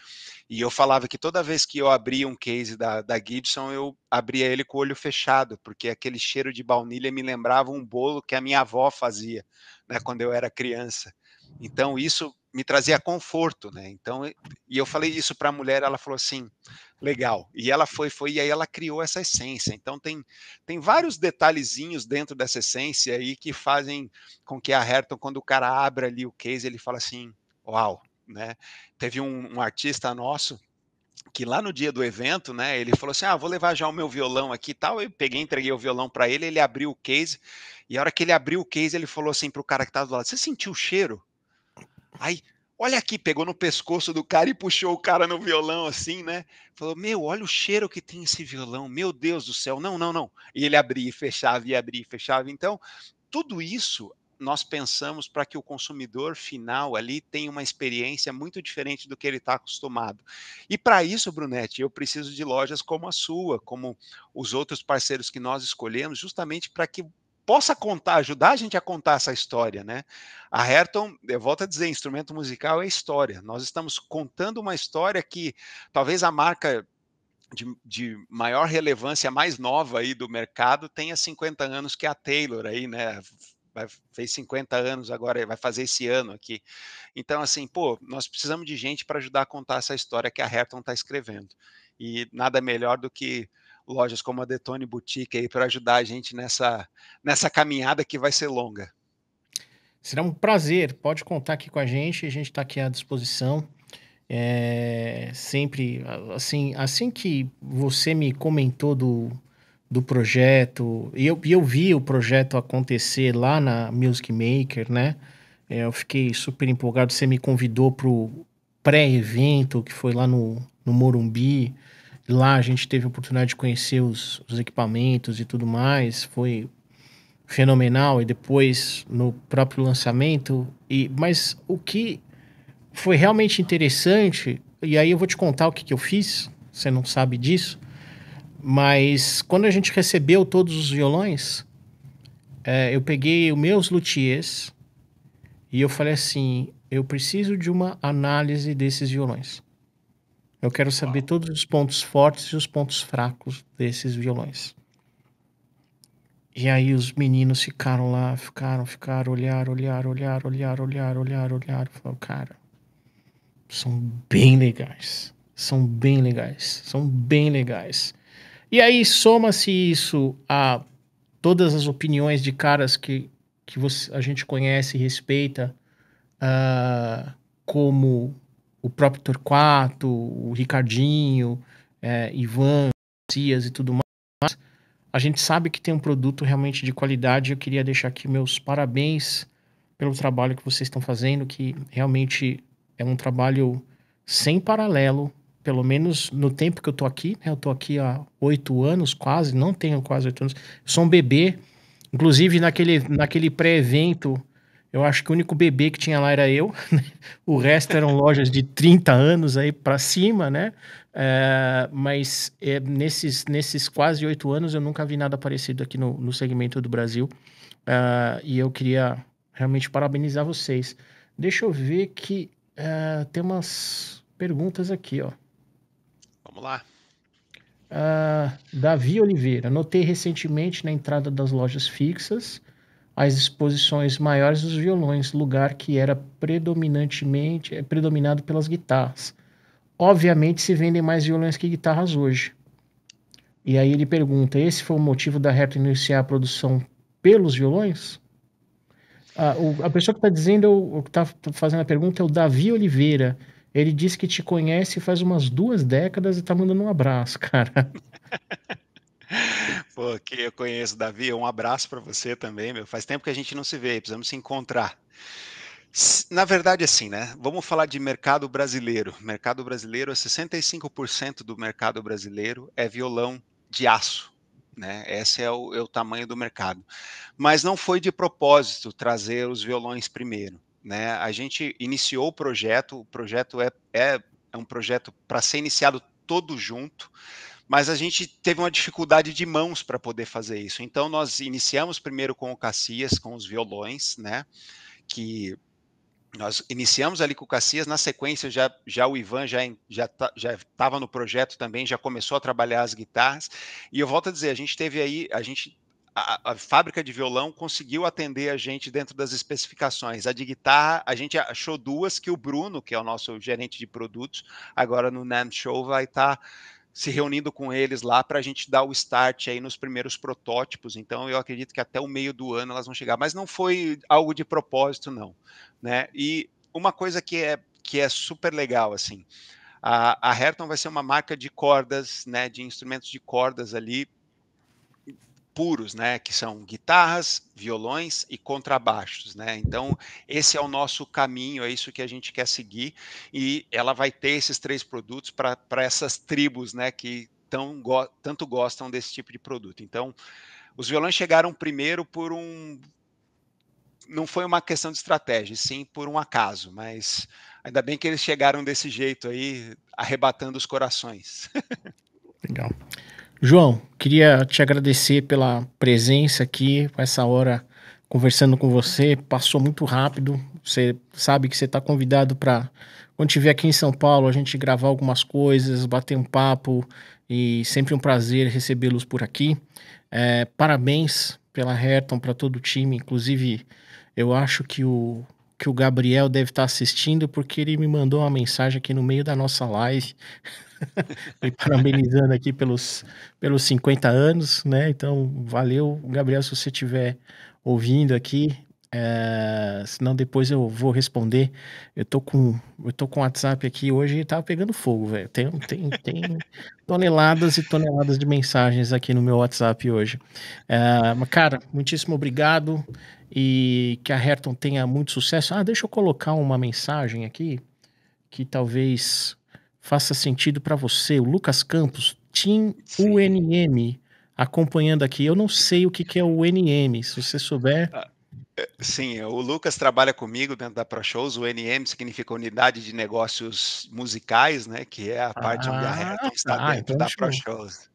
E eu falava que toda vez que eu abria um case da, da Gibson, eu abria ele com o olho fechado, porque aquele cheiro de baunilha me lembrava um bolo que a minha avó fazia, né, quando eu era criança. Então isso me trazia conforto, né? Então, e eu falei isso para a mulher, ela falou assim, legal. E ela foi, foi e aí ela criou essa essência. Então tem tem vários detalhezinhos dentro dessa essência aí que fazem com que a Herton, quando o cara abre ali o case, ele fala assim, uau, né? Teve um, um artista nosso que lá no dia do evento, né, ele falou assim: "Ah, vou levar já o meu violão aqui e tal". Eu peguei, entreguei o violão para ele, ele abriu o case, e a hora que ele abriu o case, ele falou assim para o cara que estava do lado: "Você sentiu o cheiro?" Aí, olha aqui, pegou no pescoço do cara e puxou o cara no violão, assim, né? Falou, meu, olha o cheiro que tem esse violão, meu Deus do céu, não, não, não. E ele abria e fechava, e abria e fechava. Então, tudo isso nós pensamos para que o consumidor final ali tenha uma experiência muito diferente do que ele está acostumado. E para isso, Brunete, eu preciso de lojas como a sua, como os outros parceiros que nós escolhemos, justamente para que possa contar, ajudar a gente a contar essa história, né? A Herton, eu volto a dizer, instrumento musical é história. Nós estamos contando uma história que talvez a marca de, de, maior relevância, mais nova aí do mercado, tenha 50 anos, que é a Taylor aí, né? Vai, fez 50 anos agora, vai fazer esse ano aqui. Então, assim, pô, nós precisamos de gente para ajudar a contar essa história que a Herton está escrevendo. E nada melhor do que lojas como a Detone Boutique aí para ajudar a gente nessa, nessa caminhada que vai ser longa. Será um prazer, pode contar aqui com a gente, a gente está aqui à disposição. É, sempre, assim, assim que você me comentou do, do projeto, e eu, eu vi o projeto acontecer lá na Music Maker, né? É, eu fiquei super empolgado, você me convidou para o pré-evento que foi lá no, no Morumbi. Lá a gente teve a oportunidade de conhecer os, os equipamentos e tudo mais, foi fenomenal. E depois no próprio lançamento. E, mas o que foi realmente interessante, e aí eu vou te contar o que, que eu fiz, você não sabe disso, mas quando a gente recebeu todos os violões, é, eu peguei os meus luthiers e eu falei assim: eu preciso de uma análise desses violões. Eu quero saber Uau. todos os pontos fortes e os pontos fracos desses violões. E aí os meninos ficaram lá, ficaram, ficaram, olhar, olhar, olhar, olhar, olhar, olhar, olhar. Falaram, cara, são bem legais. São bem legais. São bem legais. E aí soma-se isso a todas as opiniões de caras que, que você, a gente conhece e respeita, uh, como o próprio Torquato, o Ricardinho, é, Ivan, Cias e tudo mais, a gente sabe que tem um produto realmente de qualidade. Eu queria deixar aqui meus parabéns pelo trabalho que vocês estão fazendo, que realmente é um trabalho sem paralelo, pelo menos no tempo que eu tô aqui, né? Eu tô aqui há oito anos, quase, não tenho quase oito anos, sou um bebê. Inclusive, naquele, naquele pré-evento eu acho que o único bebê que tinha lá era eu. Né? O resto eram lojas de 30 anos aí para cima, né? É, mas é, nesses, nesses quase oito anos eu nunca vi nada parecido aqui no, no segmento do Brasil. É, e eu queria realmente parabenizar vocês. Deixa eu ver que é, tem umas perguntas aqui, ó. Vamos lá. Ah, Davi Oliveira, notei recentemente na entrada das lojas fixas as exposições maiores dos violões, lugar que era predominantemente eh, predominado pelas guitarras. Obviamente se vendem mais violões que guitarras hoje. E aí ele pergunta: esse foi o motivo da Hertha iniciar a produção pelos violões? a ah, o, a pessoa que está dizendo, o que está fazendo a pergunta é o Davi Oliveira. Ele diz que te conhece faz umas duas décadas e está mandando um abraço, cara. Porque que eu conheço, Davi. Um abraço para você também, meu. Faz tempo que a gente não se vê, precisamos se encontrar. Na verdade, assim, né? Vamos falar de mercado brasileiro. Mercado brasileiro, 65% é do mercado brasileiro é violão de aço. Né? Esse é o, é o tamanho do mercado. Mas não foi de propósito trazer os violões primeiro. Né? A gente iniciou o projeto, o projeto é, é, é um projeto para ser iniciado todo junto mas a gente teve uma dificuldade de mãos para poder fazer isso. Então nós iniciamos primeiro com o Cassias, com os violões, né? Que nós iniciamos ali com o Cassias, na sequência já, já o Ivan já já tá, já estava no projeto também, já começou a trabalhar as guitarras. E eu volto a dizer, a gente teve aí, a gente a, a, fábrica de violão conseguiu atender a gente dentro das especificações. A de guitarra, a gente achou duas que o Bruno, que é o nosso gerente de produtos, agora no NAM Show, vai estar tá se reunindo com eles lá para a gente dar o start aí nos primeiros protótipos. Então, eu acredito que até o meio do ano elas vão chegar, mas não foi algo de propósito, não. Né? E uma coisa que é, que é super legal, assim, a, a Herton vai ser uma marca de cordas, né, de instrumentos de cordas ali puros, né, que são guitarras, violões e contrabaixos, né? Então, esse é o nosso caminho, é isso que a gente quer seguir e ela vai ter esses três produtos para essas tribos, né, que tão go tanto gostam desse tipo de produto. Então, os violões chegaram primeiro por um não foi uma questão de estratégia, sim por um acaso, mas ainda bem que eles chegaram desse jeito aí, arrebatando os corações. Legal. João, queria te agradecer pela presença aqui, essa hora conversando com você, passou muito rápido. Você sabe que você está convidado para quando estiver aqui em São Paulo, a gente gravar algumas coisas, bater um papo e sempre um prazer recebê-los por aqui. É, parabéns pela Herton, para todo o time. Inclusive, eu acho que o que o Gabriel deve estar tá assistindo, porque ele me mandou uma mensagem aqui no meio da nossa live, me parabenizando aqui pelos, pelos 50 anos, né? Então, valeu, Gabriel, se você estiver ouvindo aqui, é, senão depois eu vou responder. Eu tô com eu tô com WhatsApp aqui hoje e tava tá pegando fogo, velho. Tem, tem, tem toneladas e toneladas de mensagens aqui no meu WhatsApp hoje. É, mas, cara, muitíssimo obrigado e que a Herton tenha muito sucesso. Ah, deixa eu colocar uma mensagem aqui que talvez faça sentido para você. O Lucas Campos, Team Sim. UNM, acompanhando aqui. Eu não sei o que, que é o UNM. Se você souber. Ah Sim, é, o Lucas trabalha comigo dentro da Proshows. O NM significa Unidade de Negócios Musicais, né? Que é a parte ah, onde a ah, está ah, dentro então da Proshows.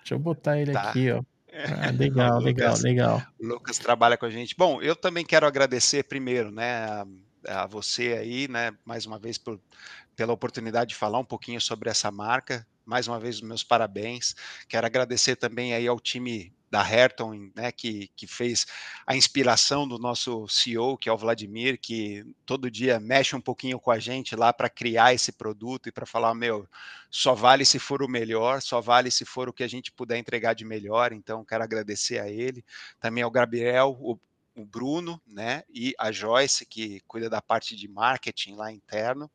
Deixa eu botar ele tá. aqui, ó. Ah, legal, Lucas, legal, legal. O Lucas trabalha com a gente. Bom, eu também quero agradecer primeiro, né, a, a você aí, né, mais uma vez por, pela oportunidade de falar um pouquinho sobre essa marca. Mais uma vez, meus parabéns. Quero agradecer também aí ao time da Herton, né, que, que fez a inspiração do nosso CEO, que é o Vladimir, que todo dia mexe um pouquinho com a gente lá para criar esse produto e para falar, meu, só vale se for o melhor, só vale se for o que a gente puder entregar de melhor, então quero agradecer a ele, também ao Gabriel, o, o Bruno, né, e a Joyce, que cuida da parte de marketing lá interno,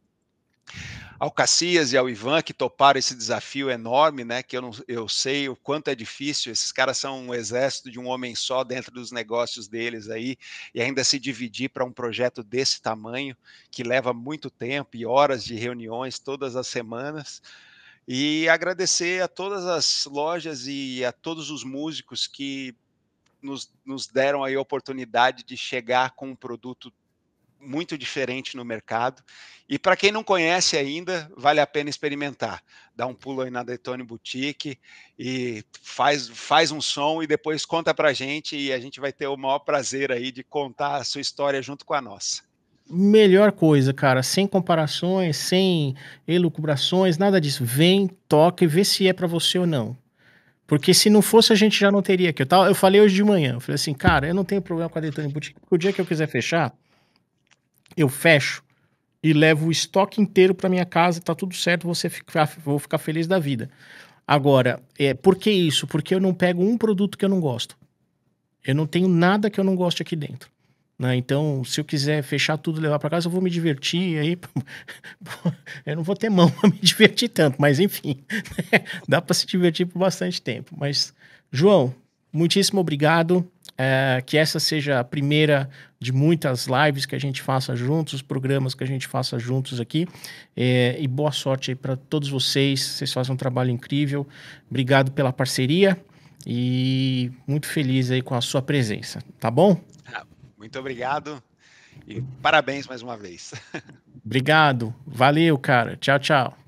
ao Cassias e ao Ivan que toparam esse desafio enorme, né? Que eu, não, eu sei o quanto é difícil. Esses caras são um exército de um homem só dentro dos negócios deles aí, e ainda se dividir para um projeto desse tamanho, que leva muito tempo e horas de reuniões todas as semanas. E agradecer a todas as lojas e a todos os músicos que nos, nos deram aí a oportunidade de chegar com um produto muito diferente no mercado. E para quem não conhece ainda, vale a pena experimentar. Dá um pulo aí na Detone Boutique e faz, faz um som e depois conta para a gente e a gente vai ter o maior prazer aí de contar a sua história junto com a nossa. Melhor coisa, cara, sem comparações, sem elucubrações, nada disso. Vem, toca e vê se é para você ou não. Porque se não fosse, a gente já não teria aqui. Eu, tava, eu falei hoje de manhã, eu falei assim, cara, eu não tenho problema com a Detone Boutique, porque o dia que eu quiser fechar, eu fecho e levo o estoque inteiro para minha casa, tá tudo certo, você fica, vou ficar feliz da vida. Agora, é, por que isso? Porque eu não pego um produto que eu não gosto. Eu não tenho nada que eu não goste aqui dentro. Né? Então, se eu quiser fechar tudo e levar para casa, eu vou me divertir. Aí, eu não vou ter mão para me divertir tanto, mas enfim, né? dá para se divertir por bastante tempo. Mas, João, muitíssimo obrigado é, que essa seja a primeira de muitas lives que a gente faça juntos, os programas que a gente faça juntos aqui. É, e boa sorte aí para todos vocês. Vocês fazem um trabalho incrível. Obrigado pela parceria e muito feliz aí com a sua presença, tá bom? Ah, muito obrigado e parabéns mais uma vez. Obrigado, valeu, cara. Tchau, tchau.